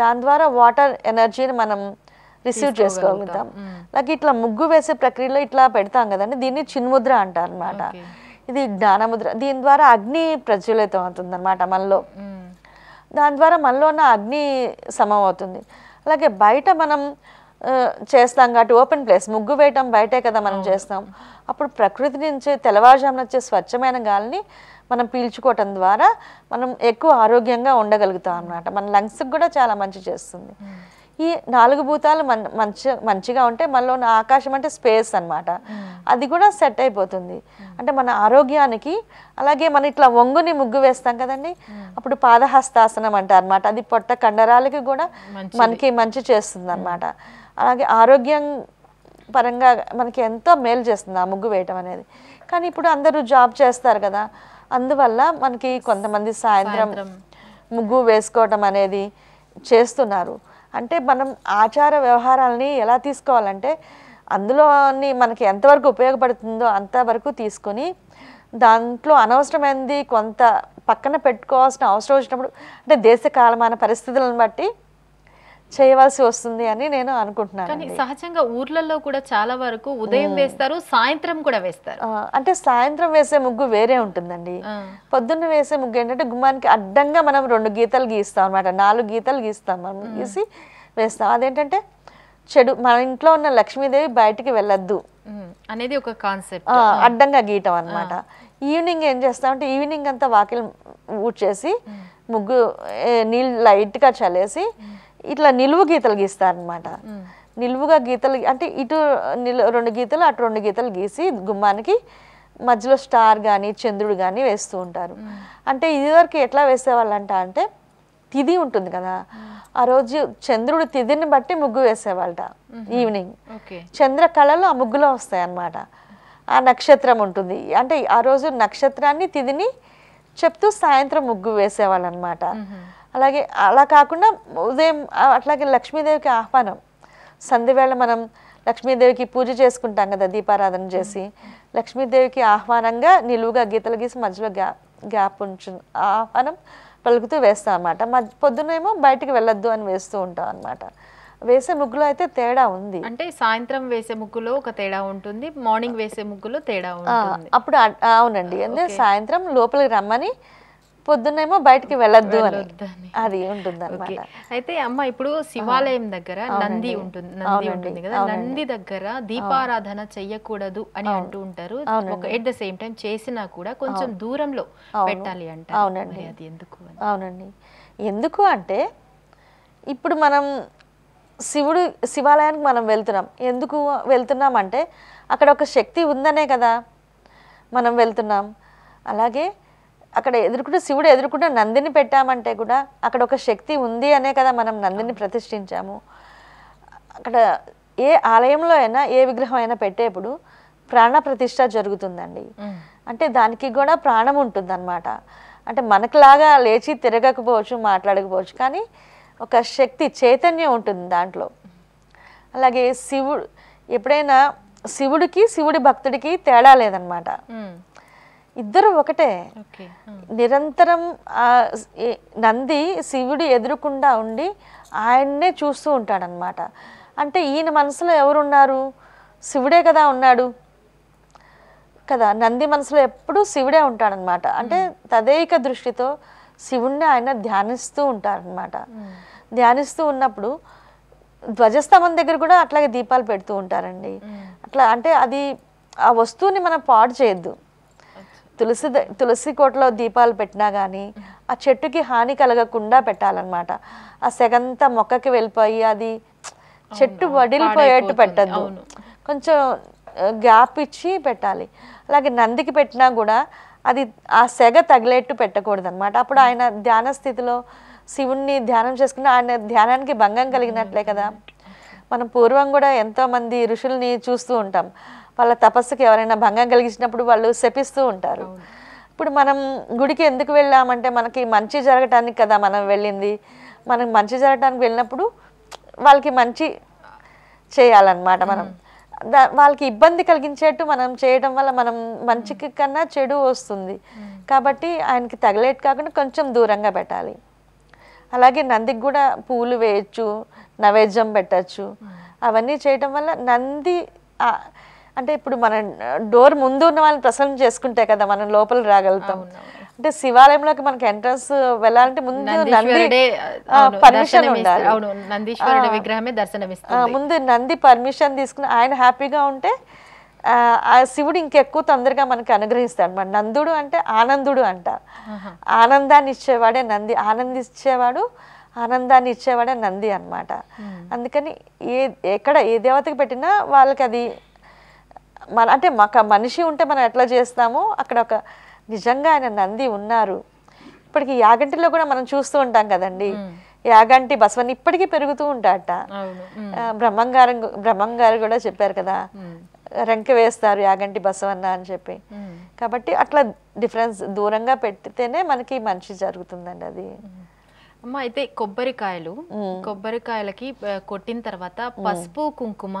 దాని ద్వారా వాటర్ ఎనర్జీని మనం రిసీవ్ చేసుకోగలుగుతాం అలాగే ఇట్లా ముగ్గు వేసే ప్రక్రియలో ఇట్లా పెడతాం కదండి దీన్ని చిన్ముద్ర అంటారు అనమాట ఇది జ్ఞానముద్ర దీని ద్వారా అగ్ని ప్రజ్వలితం అవుతుంది అనమాట మనలో దాని ద్వారా మనలో ఉన్న అగ్ని సమం అవుతుంది అలాగే బయట మనం చేస్తాం కాబట్టి ఓపెన్ ప్లేస్ ముగ్గు వేయటం బయటే కదా మనం చేస్తాం అప్పుడు ప్రకృతి నుంచి తెల్లవారుజామున వచ్చే స్వచ్ఛమైన గాలిని మనం పీల్చుకోవటం ద్వారా మనం ఎక్కువ ఆరోగ్యంగా ఉండగలుగుతాం అన్నమాట మన లంగ్స్కి కూడా చాలా మంచి చేస్తుంది ఈ నాలుగు భూతాలు మన మంచి మంచిగా ఉంటే మనలో ఆకాశం అంటే స్పేస్ అనమాట hmm. అది కూడా సెట్ అయిపోతుంది అంటే మన ఆరోగ్యానికి అలాగే మన ఇట్లా వంగుని ముగ్గు వేస్తాం కదండి hmm. అప్పుడు పాదహస్తాసనం అంటారు అనమాట అది పొట్ట కండరాలకి కూడా మనకి మంచి చేస్తుంది అనమాట అలాగే ఆరోగ్యం పరంగా మనకి ఎంతో మేలు చేస్తుంది ఆ ముగ్గు వేయటం అనేది కానీ ఇప్పుడు అందరూ జాబ్ చేస్తారు కదా అందువల్ల మనకి కొంతమంది సాయంత్రం ముగ్గు వేసుకోవటం అనేది చేస్తున్నారు అంటే మనం ఆచార వ్యవహారాలని ఎలా తీసుకోవాలంటే అందులోని మనకి ఎంతవరకు ఉపయోగపడుతుందో అంతవరకు తీసుకొని దాంట్లో అనవసరమైనది కొంత పక్కన పెట్టుకోవాల్సిన అవసరం వచ్చినప్పుడు అంటే దేశ కాలమాన పరిస్థితులను బట్టి చేయవలసి వస్తుంది అని నేను అనుకుంటున్నాను సహజంగా ఊర్లలో కూడా చాలా వరకు ఉదయం వేస్తారు సాయంత్రం కూడా వేస్తారు అంటే సాయంత్రం వేసే ముగ్గు వేరే ఉంటుందండి పొద్దున్న వేసే ముగ్గు ఏంటంటే గుమ్మానికి అడ్డంగా మనం రెండు గీతలు గీస్తాం అనమాట నాలుగు గీతలు గీస్తాం మనం గీసి వేస్తాం అదేంటంటే చెడు మన ఇంట్లో ఉన్న లక్ష్మీదేవి బయటికి వెళ్ళద్దు అనేది ఒక కాన్సెప్ట్ అడ్డంగా గీయటం అనమాట ఈవినింగ్ ఏం చేస్తామంటే ఈవినింగ్ అంతా వాకిలి ఊడ్చేసి ముగ్గు నీళ్ళు లైట్గా చల్లేసి ఇట్లా నిలువు గీతలు గీస్తారనమాట నిలువుగా గీతలు అంటే ఇటు నిలు రెండు గీతలు అటు రెండు గీతలు గీసి గుమ్మానికి మధ్యలో స్టార్ కానీ చంద్రుడు కానీ వేస్తూ ఉంటారు అంటే ఇదివరకు ఎట్లా వేసేవాళ్ళంట అంటే తిది ఉంటుంది కదా ఆ రోజు చంద్రుడు తిదిని బట్టి ముగ్గు వేసేవాళ్ళట ఈవినింగ్ చంద్ర కళలు ఆ ముగ్గులో వస్తాయి అన్నమాట ఆ నక్షత్రం ఉంటుంది అంటే ఆ రోజు నక్షత్రాన్ని తిదిని చెప్తూ సాయంత్రం ముగ్గు వేసేవాళ్ళు అనమాట అలాగే అలా కాకుండా ఉదయం అట్లాగే లక్ష్మీదేవికి ఆహ్వానం సంధివేళ మనం లక్ష్మీదేవికి పూజ చేసుకుంటాం కదా దీపారాధన చేసి లక్ష్మీదేవికి ఆహ్వానంగా నిలువుగా గీతలు గీసి మధ్యలో గ్యా గ్యాప్ ఉంచు ఆహ్వానం పలుకుతూ వేస్తాం అనమాట మధ్య పొద్దునేమో బయటికి వెళ్ళొద్దు అని వేస్తూ ఉంటాం అనమాట వేసే ముగ్గులో అయితే తేడా ఉంది అంటే సాయంత్రం వేసే ముగ్గులో ఒక తేడా ఉంటుంది మార్నింగ్ వేసే ముగ్గులో తేడా ఉంటుంది అప్పుడు అవునండి అంటే సాయంత్రం లోపలికి రమ్మని పొద్దున్నేమో బయటికి వెళ్ళద్దు అని అది ఉంటుంది అనమాట అయితే అమ్మ ఇప్పుడు శివాలయం దగ్గర నంది ఉంటుంది నంది ఉంటుంది కదా నంది దగ్గర దీపారాధన చెయ్యకూడదు అని అంటూ ఉంటారు ఒక ఎట్ ద సేమ్ టైం చేసినా కూడా కొంచెం దూరంలో పెట్టాలి అంట అవునండి అది ఎందుకు అవునండి ఎందుకు అంటే ఇప్పుడు మనం శివుడు శివాలయానికి మనం వెళ్తున్నాం ఎందుకు వెళ్తున్నాం అంటే అక్కడ ఒక శక్తి ఉందనే కదా మనం వెళ్తున్నాం అలాగే అక్కడ ఎదుర్కొన్న శివుడు ఎదుర్కొంటే నందిని పెట్టామంటే కూడా అక్కడ ఒక శక్తి ఉంది అనే కదా మనం నందిని ప్రతిష్ఠించాము అక్కడ ఏ ఆలయంలో అయినా ఏ విగ్రహం అయినా పెట్టేప్పుడు ప్రాణ ప్రతిష్ట జరుగుతుందండి అంటే దానికి కూడా ప్రాణం ఉంటుంది అనమాట అంటే మనకులాగా లేచి తిరగకపోవచ్చు మాట్లాడకపోవచ్చు కానీ ఒక శక్తి చైతన్యం ఉంటుంది దాంట్లో అలాగే శివుడు ఎప్పుడైనా శివుడికి శివుడి భక్తుడికి తేడా లేదనమాట ఇద్దరు ఒకటే నిరంతరం నంది శివుడు ఎదురుకుండా ఉండి ఆయన్నే చూస్తూ ఉంటాడనమాట అంటే ఈయన మనసులో ఎవరున్నారు శివుడే కదా ఉన్నాడు కదా నంది మనసులో ఎప్పుడూ శివుడే ఉంటాడనమాట అంటే తదేక దృష్టితో శివుణ్ణి ఆయన ధ్యానిస్తూ ఉంటారనమాట ధ్యానిస్తూ ఉన్నప్పుడు ధ్వజస్తంభం దగ్గర కూడా అట్లాగే దీపాలు పెడుతూ ఉంటారండి అట్లా అంటే అది ఆ వస్తువుని మనం పాడు చేయొద్దు తులసి తులసి కోటలో దీపాలు పెట్టినా కానీ ఆ చెట్టుకి హాని కలగకుండా పెట్టాలన్నమాట ఆ సెగంతా మొక్కకి వెళ్ళిపోయి అది చెట్టు వడిలిపోయేట్టు పెట్టద్దు కొంచెం గ్యాప్ ఇచ్చి పెట్టాలి అలాగే నందికి పెట్టినా కూడా అది ఆ సెగ తగిలేట్టు పెట్టకూడదు అనమాట అప్పుడు ఆయన ధ్యాన స్థితిలో శివుణ్ణి ధ్యానం చేసుకున్న ఆయన ధ్యానానికి భంగం కలిగినట్లే కదా మనం పూర్వం కూడా ఎంతోమంది ఋషుల్ని చూస్తూ ఉంటాం వాళ్ళ తపస్సుకి ఎవరైనా భంగం కలిగించినప్పుడు వాళ్ళు శపిస్తూ ఉంటారు ఇప్పుడు మనం గుడికి ఎందుకు వెళ్ళామంటే మనకి మంచి జరగటానికి కదా మనం వెళ్ళింది మనకి మంచి జరగటానికి వెళ్ళినప్పుడు వాళ్ళకి మంచి చేయాలన్నమాట మనం వాళ్ళకి ఇబ్బంది కలిగించేట్టు మనం చేయడం వల్ల మనం మంచికి కన్నా చెడు వస్తుంది కాబట్టి ఆయనకి తగలేట్ కాకుండా కొంచెం దూరంగా పెట్టాలి అలాగే నందికి కూడా పూలు వేయచ్చు నైవేద్యం పెట్టచ్చు అవన్నీ చేయటం వల్ల నంది అంటే ఇప్పుడు మన డోర్ ముందు ఉన్న వాళ్ళని ప్రసన్నం చేసుకుంటే కదా మనం లోపల రాగలుగుతాం అంటే శివాలయంలోకి మనకి ఎంట్రన్స్ వెళ్ళాలంటే ముందు నంది పర్మిషన్ ఉండాలి ముందు నంది పర్మిషన్ తీసుకుని ఆయన హ్యాపీగా ఉంటే ఆ శివుడు ఇంకెక్కువ తొందరగా మనకి అనుగ్రహిస్తాడు మన నందుడు అంటే ఆనందుడు అంట ఆనందాన్ని ఇచ్చేవాడే నంది ఆనందించేవాడు ఆనందాన్ని ఇచ్చేవాడే నంది అనమాట అందుకని ఏ ఎక్కడ ఏ దేవతకి పెట్టినా వాళ్ళకి అది మన అంటే మాకు మనిషి ఉంటే మనం ఎట్లా చేస్తామో అక్కడ ఒక నిజంగా ఆయన నంది ఉన్నారు ఇప్పటికి యాగంటిలో కూడా మనం చూస్తూ ఉంటాం కదండి యాగంటి బసవన్ ఇప్పటికీ పెరుగుతూ ఉంటాట బ్రహ్మంగారు బ్రహ్మంగారు కూడా చెప్పారు కదా రంక వేస్తారు యాగంటి బసవన్న అని చెప్పి కాబట్టి అట్లా డిఫరెన్స్ దూరంగా పెడితేనే మనకి మంచి జరుగుతుందండి అది అమ్మ అయితే కొబ్బరికాయలు కొబ్బరికాయలకి కొట్టిన తర్వాత పసుపు కుంకుమ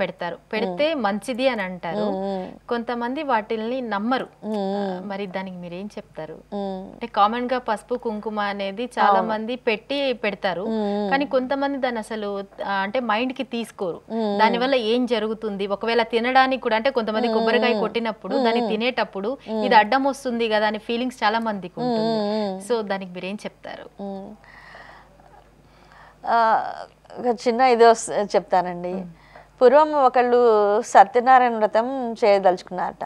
పెడతారు పెడితే మంచిది అని అంటారు కొంతమంది వాటిల్ని నమ్మరు మరి దానికి మీరేం చెప్తారు అంటే కామన్ గా పసుపు కుంకుమ అనేది చాలా మంది పెట్టి పెడతారు కానీ కొంతమంది దాన్ని అసలు అంటే మైండ్ కి తీసుకోరు దానివల్ల ఏం జరుగుతుంది ఒకవేళ తినడానికి కూడా అంటే కొంతమంది కొబ్బరికాయ కొట్టినప్పుడు దాన్ని తినేటప్పుడు ఇది అడ్డం వస్తుంది కదా అనే ఫీలింగ్స్ చాలా మందికి ఉంటుంది సో దానికి మీరేం చెప్తారు చిన్న ఇది చెప్తానండి పూర్వం ఒకళ్ళు సత్యనారాయణ వ్రతం చేయదలుచుకున్నారట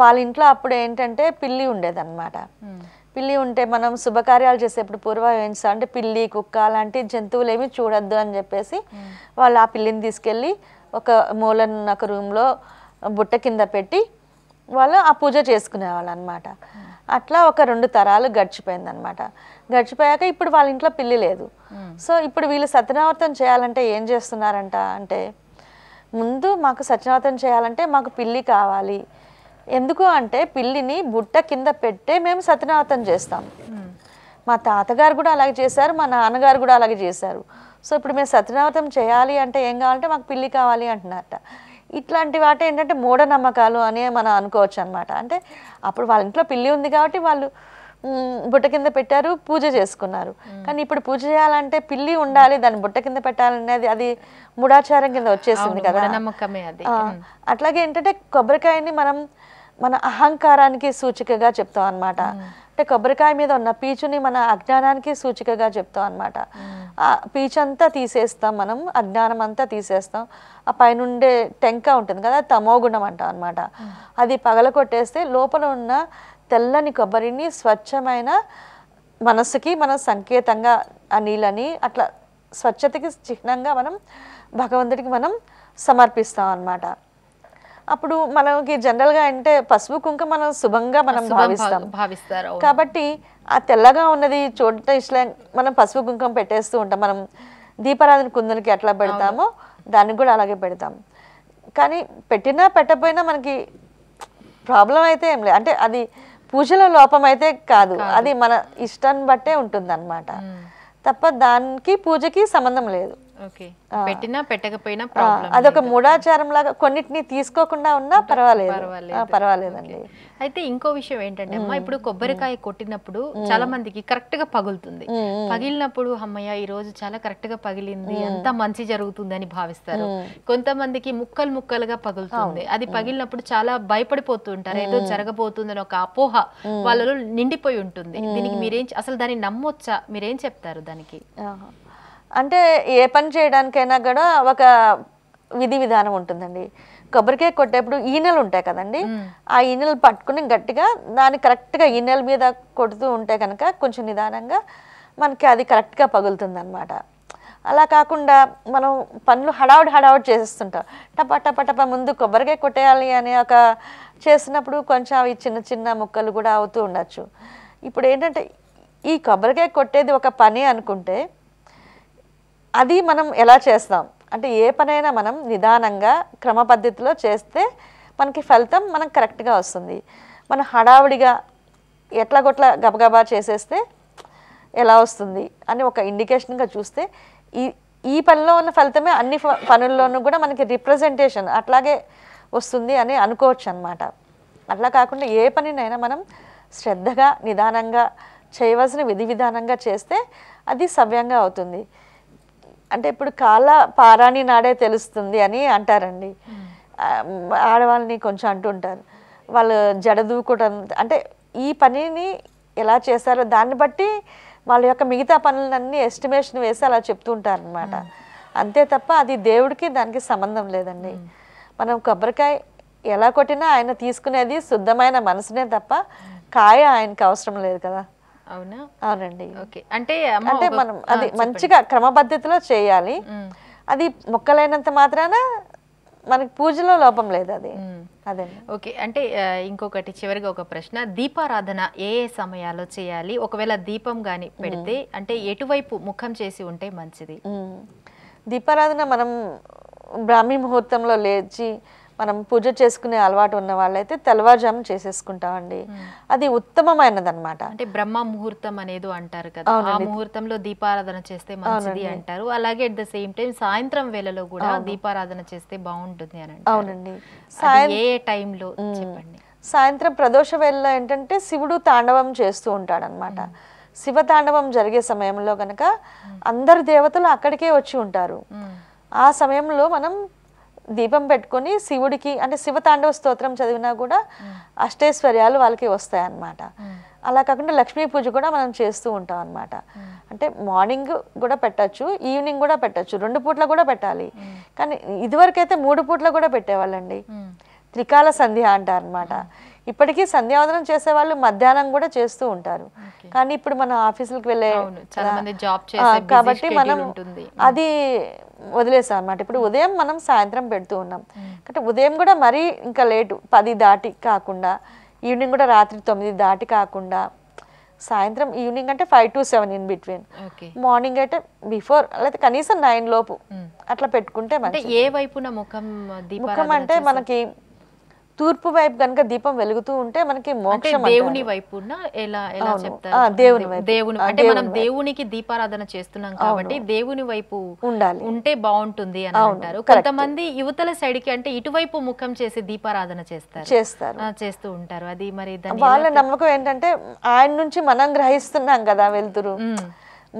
వాళ్ళ ఇంట్లో అప్పుడు ఏంటంటే పిల్లి ఉండేదన్నమాట పిల్లి ఉంటే మనం శుభకార్యాలు చేసేప్పుడు పూర్వం ఏం అంటే పిల్లి కుక్క అలాంటి జంతువులు ఏమి చూడొద్దు అని చెప్పేసి వాళ్ళు ఆ పిల్లిని తీసుకెళ్ళి ఒక మూలన్న ఒక రూమ్లో బుట్ట కింద పెట్టి వాళ్ళు ఆ పూజ చేసుకునేవాళ్ళు అనమాట అట్లా ఒక రెండు తరాలు గడిచిపోయింది అనమాట గడిచిపోయాక ఇప్పుడు వాళ్ళ ఇంట్లో పిల్లి లేదు సో ఇప్పుడు వీళ్ళు సత్యనావర్తం చేయాలంటే ఏం చేస్తున్నారంట అంటే ముందు మాకు సత్యనాథం చేయాలంటే మాకు పిల్లి కావాలి ఎందుకు అంటే పిల్లిని బుట్ట కింద పెట్టే మేము సత్యనాథం చేస్తాం మా తాతగారు కూడా అలాగే చేశారు మా నాన్నగారు కూడా అలాగే చేశారు సో ఇప్పుడు మేము సత్యనాథం చేయాలి అంటే ఏం కావాలంటే మాకు పిల్లి కావాలి అంటున్నారట ఇట్లాంటి వాటి ఏంటంటే మూఢనమ్మకాలు అని మనం అనుకోవచ్చు అనమాట అంటే అప్పుడు వాళ్ళ ఇంట్లో పిల్లి ఉంది కాబట్టి వాళ్ళు బుట్ట కింద పెట్టారు పూజ చేసుకున్నారు కానీ ఇప్పుడు పూజ చేయాలంటే పిల్లి ఉండాలి దాన్ని బుట్ట కింద పెట్టాలనేది అది మూఢాచారం కింద వచ్చేసింది కదా అట్లాగే ఏంటంటే కొబ్బరికాయని మనం మన అహంకారానికి సూచికగా చెప్తాం అనమాట అంటే కొబ్బరికాయ మీద ఉన్న పీచుని మన అజ్ఞానానికి సూచికగా చెప్తాం అనమాట ఆ పీచంతా తీసేస్తాం మనం అజ్ఞానం అంతా తీసేస్తాం ఆ పైనుండే టెంక ఉంటుంది కదా తమోగుణం అంటాం అనమాట అది పగలకొట్టేస్తే లోపల ఉన్న తెల్లని కొబ్బరిని స్వచ్ఛమైన మనస్సుకి మనం సంకేతంగా ఆ నీళ్ళని అట్లా స్వచ్ఛతకి చిహ్నంగా మనం భగవంతుడికి మనం సమర్పిస్తాం అన్నమాట అప్పుడు మనకి జనరల్గా అంటే పసుపు కుంకుమ మనం శుభంగా మనం భావిస్తాం భావిస్తారు కాబట్టి ఆ తెల్లగా ఉన్నది చూడటం ఇష్టం మనం పసుపు కుంకుమ పెట్టేస్తూ ఉంటాం మనం దీపారాధన కుందనికి ఎట్లా పెడతామో దానికి కూడా అలాగే పెడతాం కానీ పెట్టినా పెట్టకపోయినా మనకి ప్రాబ్లం అయితే ఏం లేదు అంటే అది పూజలో లోపమైతే కాదు అది మన ఇష్టాన్ని బట్టే ఉంటుంది తప్ప దానికి పూజకి సంబంధం లేదు పెట్టినా పెట్టకపోయినా అదొక మూడాచారం లాగా కొన్నిటిని తీసుకోకుండా ఉన్నా పర్వాలేదు పర్వాలేదండి అయితే ఇంకో విషయం ఏంటంటే అమ్మా ఇప్పుడు కొబ్బరికాయ కొట్టినప్పుడు చాలా మందికి కరెక్ట్ గా పగులుతుంది పగిలినప్పుడు అమ్మయ్య ఈ రోజు చాలా కరెక్ట్ గా పగిలింది అంత మంచి జరుగుతుంది అని భావిస్తారు కొంతమందికి ముక్కలు ముక్కలుగా పగులుతుంది అది పగిలినప్పుడు చాలా భయపడిపోతుంటారు ఏదో జరగబోతుందని ఒక అపోహ వాళ్ళలో నిండిపోయి ఉంటుంది దీనికి మీరేం అసలు దాన్ని నమ్మొచ్చా మీరేం చెప్తారు దానికి అంటే ఏ పని చేయడానికైనా కూడా ఒక విధి విధానం ఉంటుందండి కొబ్బరికాయ కొట్టేప్పుడు ఈనెలు ఉంటాయి కదండి ఆ ఈనెలు పట్టుకుని గట్టిగా దాన్ని కరెక్ట్గా ఈనెల మీద కొడుతూ ఉంటే కనుక కొంచెం నిదానంగా మనకి అది కరెక్ట్గా పగులుతుంది అనమాట అలా కాకుండా మనం పనులు హడావుడి హడావుడ్ చేసేస్తుంటాం టప టప టప ముందు కొబ్బరికాయ కొట్టేయాలి అనే ఒక చేసినప్పుడు కొంచెం అవి చిన్న చిన్న ముక్కలు కూడా అవుతూ ఉండొచ్చు ఇప్పుడు ఏంటంటే ఈ కొబ్బరికాయ కొట్టేది ఒక పని అనుకుంటే అది మనం ఎలా చేస్తాం అంటే ఏ పనైనా మనం నిదానంగా క్రమ పద్ధతిలో చేస్తే మనకి ఫలితం మనకు కరెక్ట్గా వస్తుంది మనం హడావుడిగా ఎట్లా గొట్ల గబగబా చేసేస్తే ఎలా వస్తుంది అని ఒక ఇండికేషన్గా చూస్తే ఈ ఈ పనిలో ఉన్న ఫలితమే అన్ని పనుల్లోనూ కూడా మనకి రిప్రజెంటేషన్ అట్లాగే వస్తుంది అని అనుకోవచ్చు అనమాట అట్లా కాకుండా ఏ పనినైనా మనం శ్రద్ధగా నిదానంగా చేయవలసిన విధి విధానంగా చేస్తే అది సవ్యంగా అవుతుంది అంటే ఇప్పుడు కాల పారాణి నాడే తెలుస్తుంది అని అంటారండి ఆడవాళ్ళని కొంచెం అంటుంటారు వాళ్ళు జడ దూకుటం అంటే ఈ పనిని ఎలా చేశారో దాన్ని బట్టి వాళ్ళ యొక్క మిగతా పనులన్నీ ఎస్టిమేషన్ వేసి అలా చెప్తుంటారనమాట అంతే తప్ప అది దేవుడికి దానికి సంబంధం లేదండి మనం కొబ్బరికాయ ఎలా కొట్టినా ఆయన తీసుకునేది శుద్ధమైన మనసునే తప్ప కాయ ఆయనకు అవసరం లేదు కదా అవునా అవునండి ఓకే అంటే అంటే మనం అది మంచిగా క్రమపద్ధతిలో చేయాలి అది మొక్కలైనంత మాత్రాన మనకి పూజలో లోపం లేదు అది అదే ఓకే అంటే ఇంకొకటి చివరిగా ఒక ప్రశ్న దీపారాధన ఏ ఏ సమయాల్లో చేయాలి ఒకవేళ దీపం కానీ పెడితే అంటే ఎటువైపు ముఖం చేసి ఉంటే మంచిది దీపారాధన మనం బ్రాహ్మీ ముహూర్తంలో లేచి మనం పూజ చేసుకునే అలవాటు ఉన్న వాళ్ళైతే తెల్లవారుజాము చేసేసుకుంటామండి అది ఉత్తమమైనది అనమాట అంటే బ్రహ్మ ముహూర్తం అనేది అంటారు కదా ఆ ముహూర్తంలో దీపారాధన చేస్తే మంచిది అంటారు అలాగే అట్ ద సేమ్ టైం సాయంత్రం వేళలో కూడా దీపారాధన చేస్తే బాగుంటుంది అని అవునండి ఏ టైంలో చెప్పండి సాయంత్రం ప్రదోష వేళలో ఏంటంటే శివుడు తాండవం చేస్తూ ఉంటాడనమాట శివ తాండవం జరిగే సమయంలో గనక అందరు దేవతలు అక్కడికే వచ్చి ఉంటారు ఆ సమయంలో మనం దీపం పెట్టుకొని శివుడికి అంటే శివతాండవ స్తోత్రం చదివినా కూడా అష్టైశ్వర్యాలు వాళ్ళకి వస్తాయన్నమాట hmm. అలా కాకుండా లక్ష్మీ పూజ కూడా మనం చేస్తూ ఉంటాం అనమాట hmm. అంటే మార్నింగ్ కూడా పెట్టచ్చు ఈవినింగ్ కూడా పెట్టచ్చు రెండు పూట్ల కూడా పెట్టాలి hmm. కానీ ఇదివరకైతే మూడు పూట్ల కూడా పెట్టేవాళ్ళండి త్రికాల సంధ్య అంటారు అనమాట ఇప్పటికీ సంధ్యావందనం చేసే వాళ్ళు మధ్యాహ్నం కూడా చేస్తూ ఉంటారు కానీ ఇప్పుడు మనం ఆఫీసులకు వెళ్ళే కాబట్టి మనం అది వదిలేసాం అనమాట ఇప్పుడు ఉదయం మనం సాయంత్రం పెడుతూ ఉన్నాం కాబట్టి ఉదయం కూడా మరీ ఇంకా లేటు పది దాటి కాకుండా ఈవినింగ్ కూడా రాత్రి తొమ్మిది దాటి కాకుండా సాయంత్రం ఈవినింగ్ అంటే five to seven in between morning అయితే బిఫోర్ లేకపోతే కనీసం నైన్ లోపు అట్లా పెట్టుకుంటే మంచి ఏ వైపున ముఖం ముఖం అంటే మనకి తూర్పు వైపు కనుక దీపం వెలుగుతూ ఉంటే మనకి మోక్షం దేవుని వైపు ఎలా ఎలా దేవుని దేవుని అంటే మనం దేవునికి దీపారాధన చేస్తున్నాం కాబట్టి దేవుని వైపు ఉండాలి ఉంటే బాగుంటుంది అని అంటారు కొంతమంది యువతల సైడ్ కి అంటే ఇటువైపు ముఖం చేసి దీపారాధన చేస్తారు చేస్తారు చేస్తూ ఉంటారు అది మరి వాళ్ళ నమ్మకం ఏంటంటే ఆయన నుంచి మనం గ్రహిస్తున్నాం కదా వెళ్తురు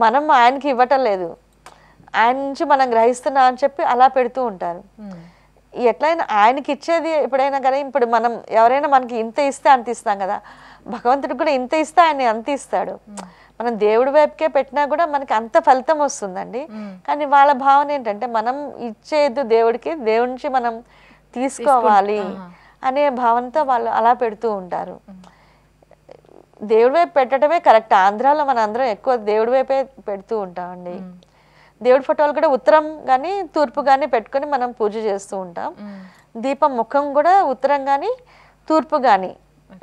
మనం ఆయనకి ఇవ్వటం లేదు ఆయన నుంచి మనం గ్రహిస్తున్నా అని చెప్పి అలా పెడుతూ ఉంటారు ఎట్లయినా ఆయనకి ఇచ్చేది ఎప్పుడైనా కానీ ఇప్పుడు మనం ఎవరైనా మనకి ఇంత ఇస్తే అంత ఇస్తాం కదా భగవంతుడికి కూడా ఇంత ఇస్తే ఆయన అంత ఇస్తాడు మనం దేవుడి వైపుకే పెట్టినా కూడా మనకి అంత ఫలితం వస్తుందండి కానీ వాళ్ళ భావన ఏంటంటే మనం ఇచ్చేది దేవుడికి దేవుడి నుంచి మనం తీసుకోవాలి అనే భావనతో వాళ్ళు అలా పెడుతూ ఉంటారు దేవుడి వైపు పెట్టడమే కరెక్ట్ ఆంధ్రాలో మన అందరం ఎక్కువ దేవుడి వైపే పెడుతూ ఉంటామండి దేవుడి ఫోటోలు కూడా ఉత్తరం కానీ తూర్పు కానీ పెట్టుకొని మనం పూజ చేస్తూ ఉంటాం దీపం ముఖం కూడా ఉత్తరం కానీ తూర్పు కానీ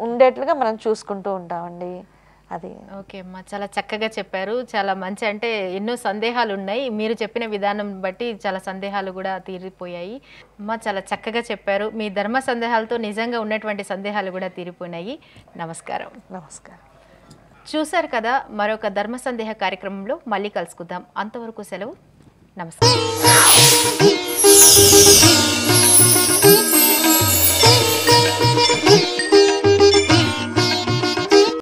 ఉండేట్లుగా మనం చూసుకుంటూ ఉంటామండి అది ఓకే అమ్మా చాలా చక్కగా చెప్పారు చాలా మంచి అంటే ఎన్నో సందేహాలు ఉన్నాయి మీరు చెప్పిన విధానం బట్టి చాలా సందేహాలు కూడా తీరిపోయాయి అమ్మా చాలా చక్కగా చెప్పారు మీ ధర్మ సందేహాలతో నిజంగా ఉన్నటువంటి సందేహాలు కూడా తీరిపోయినాయి నమస్కారం నమస్కారం చూశారు కదా మరొక ధర్మ సందేహ కార్యక్రమంలో మళ్ళీ కలుసుకుందాం అంతవరకు సెలవు నమస్కారం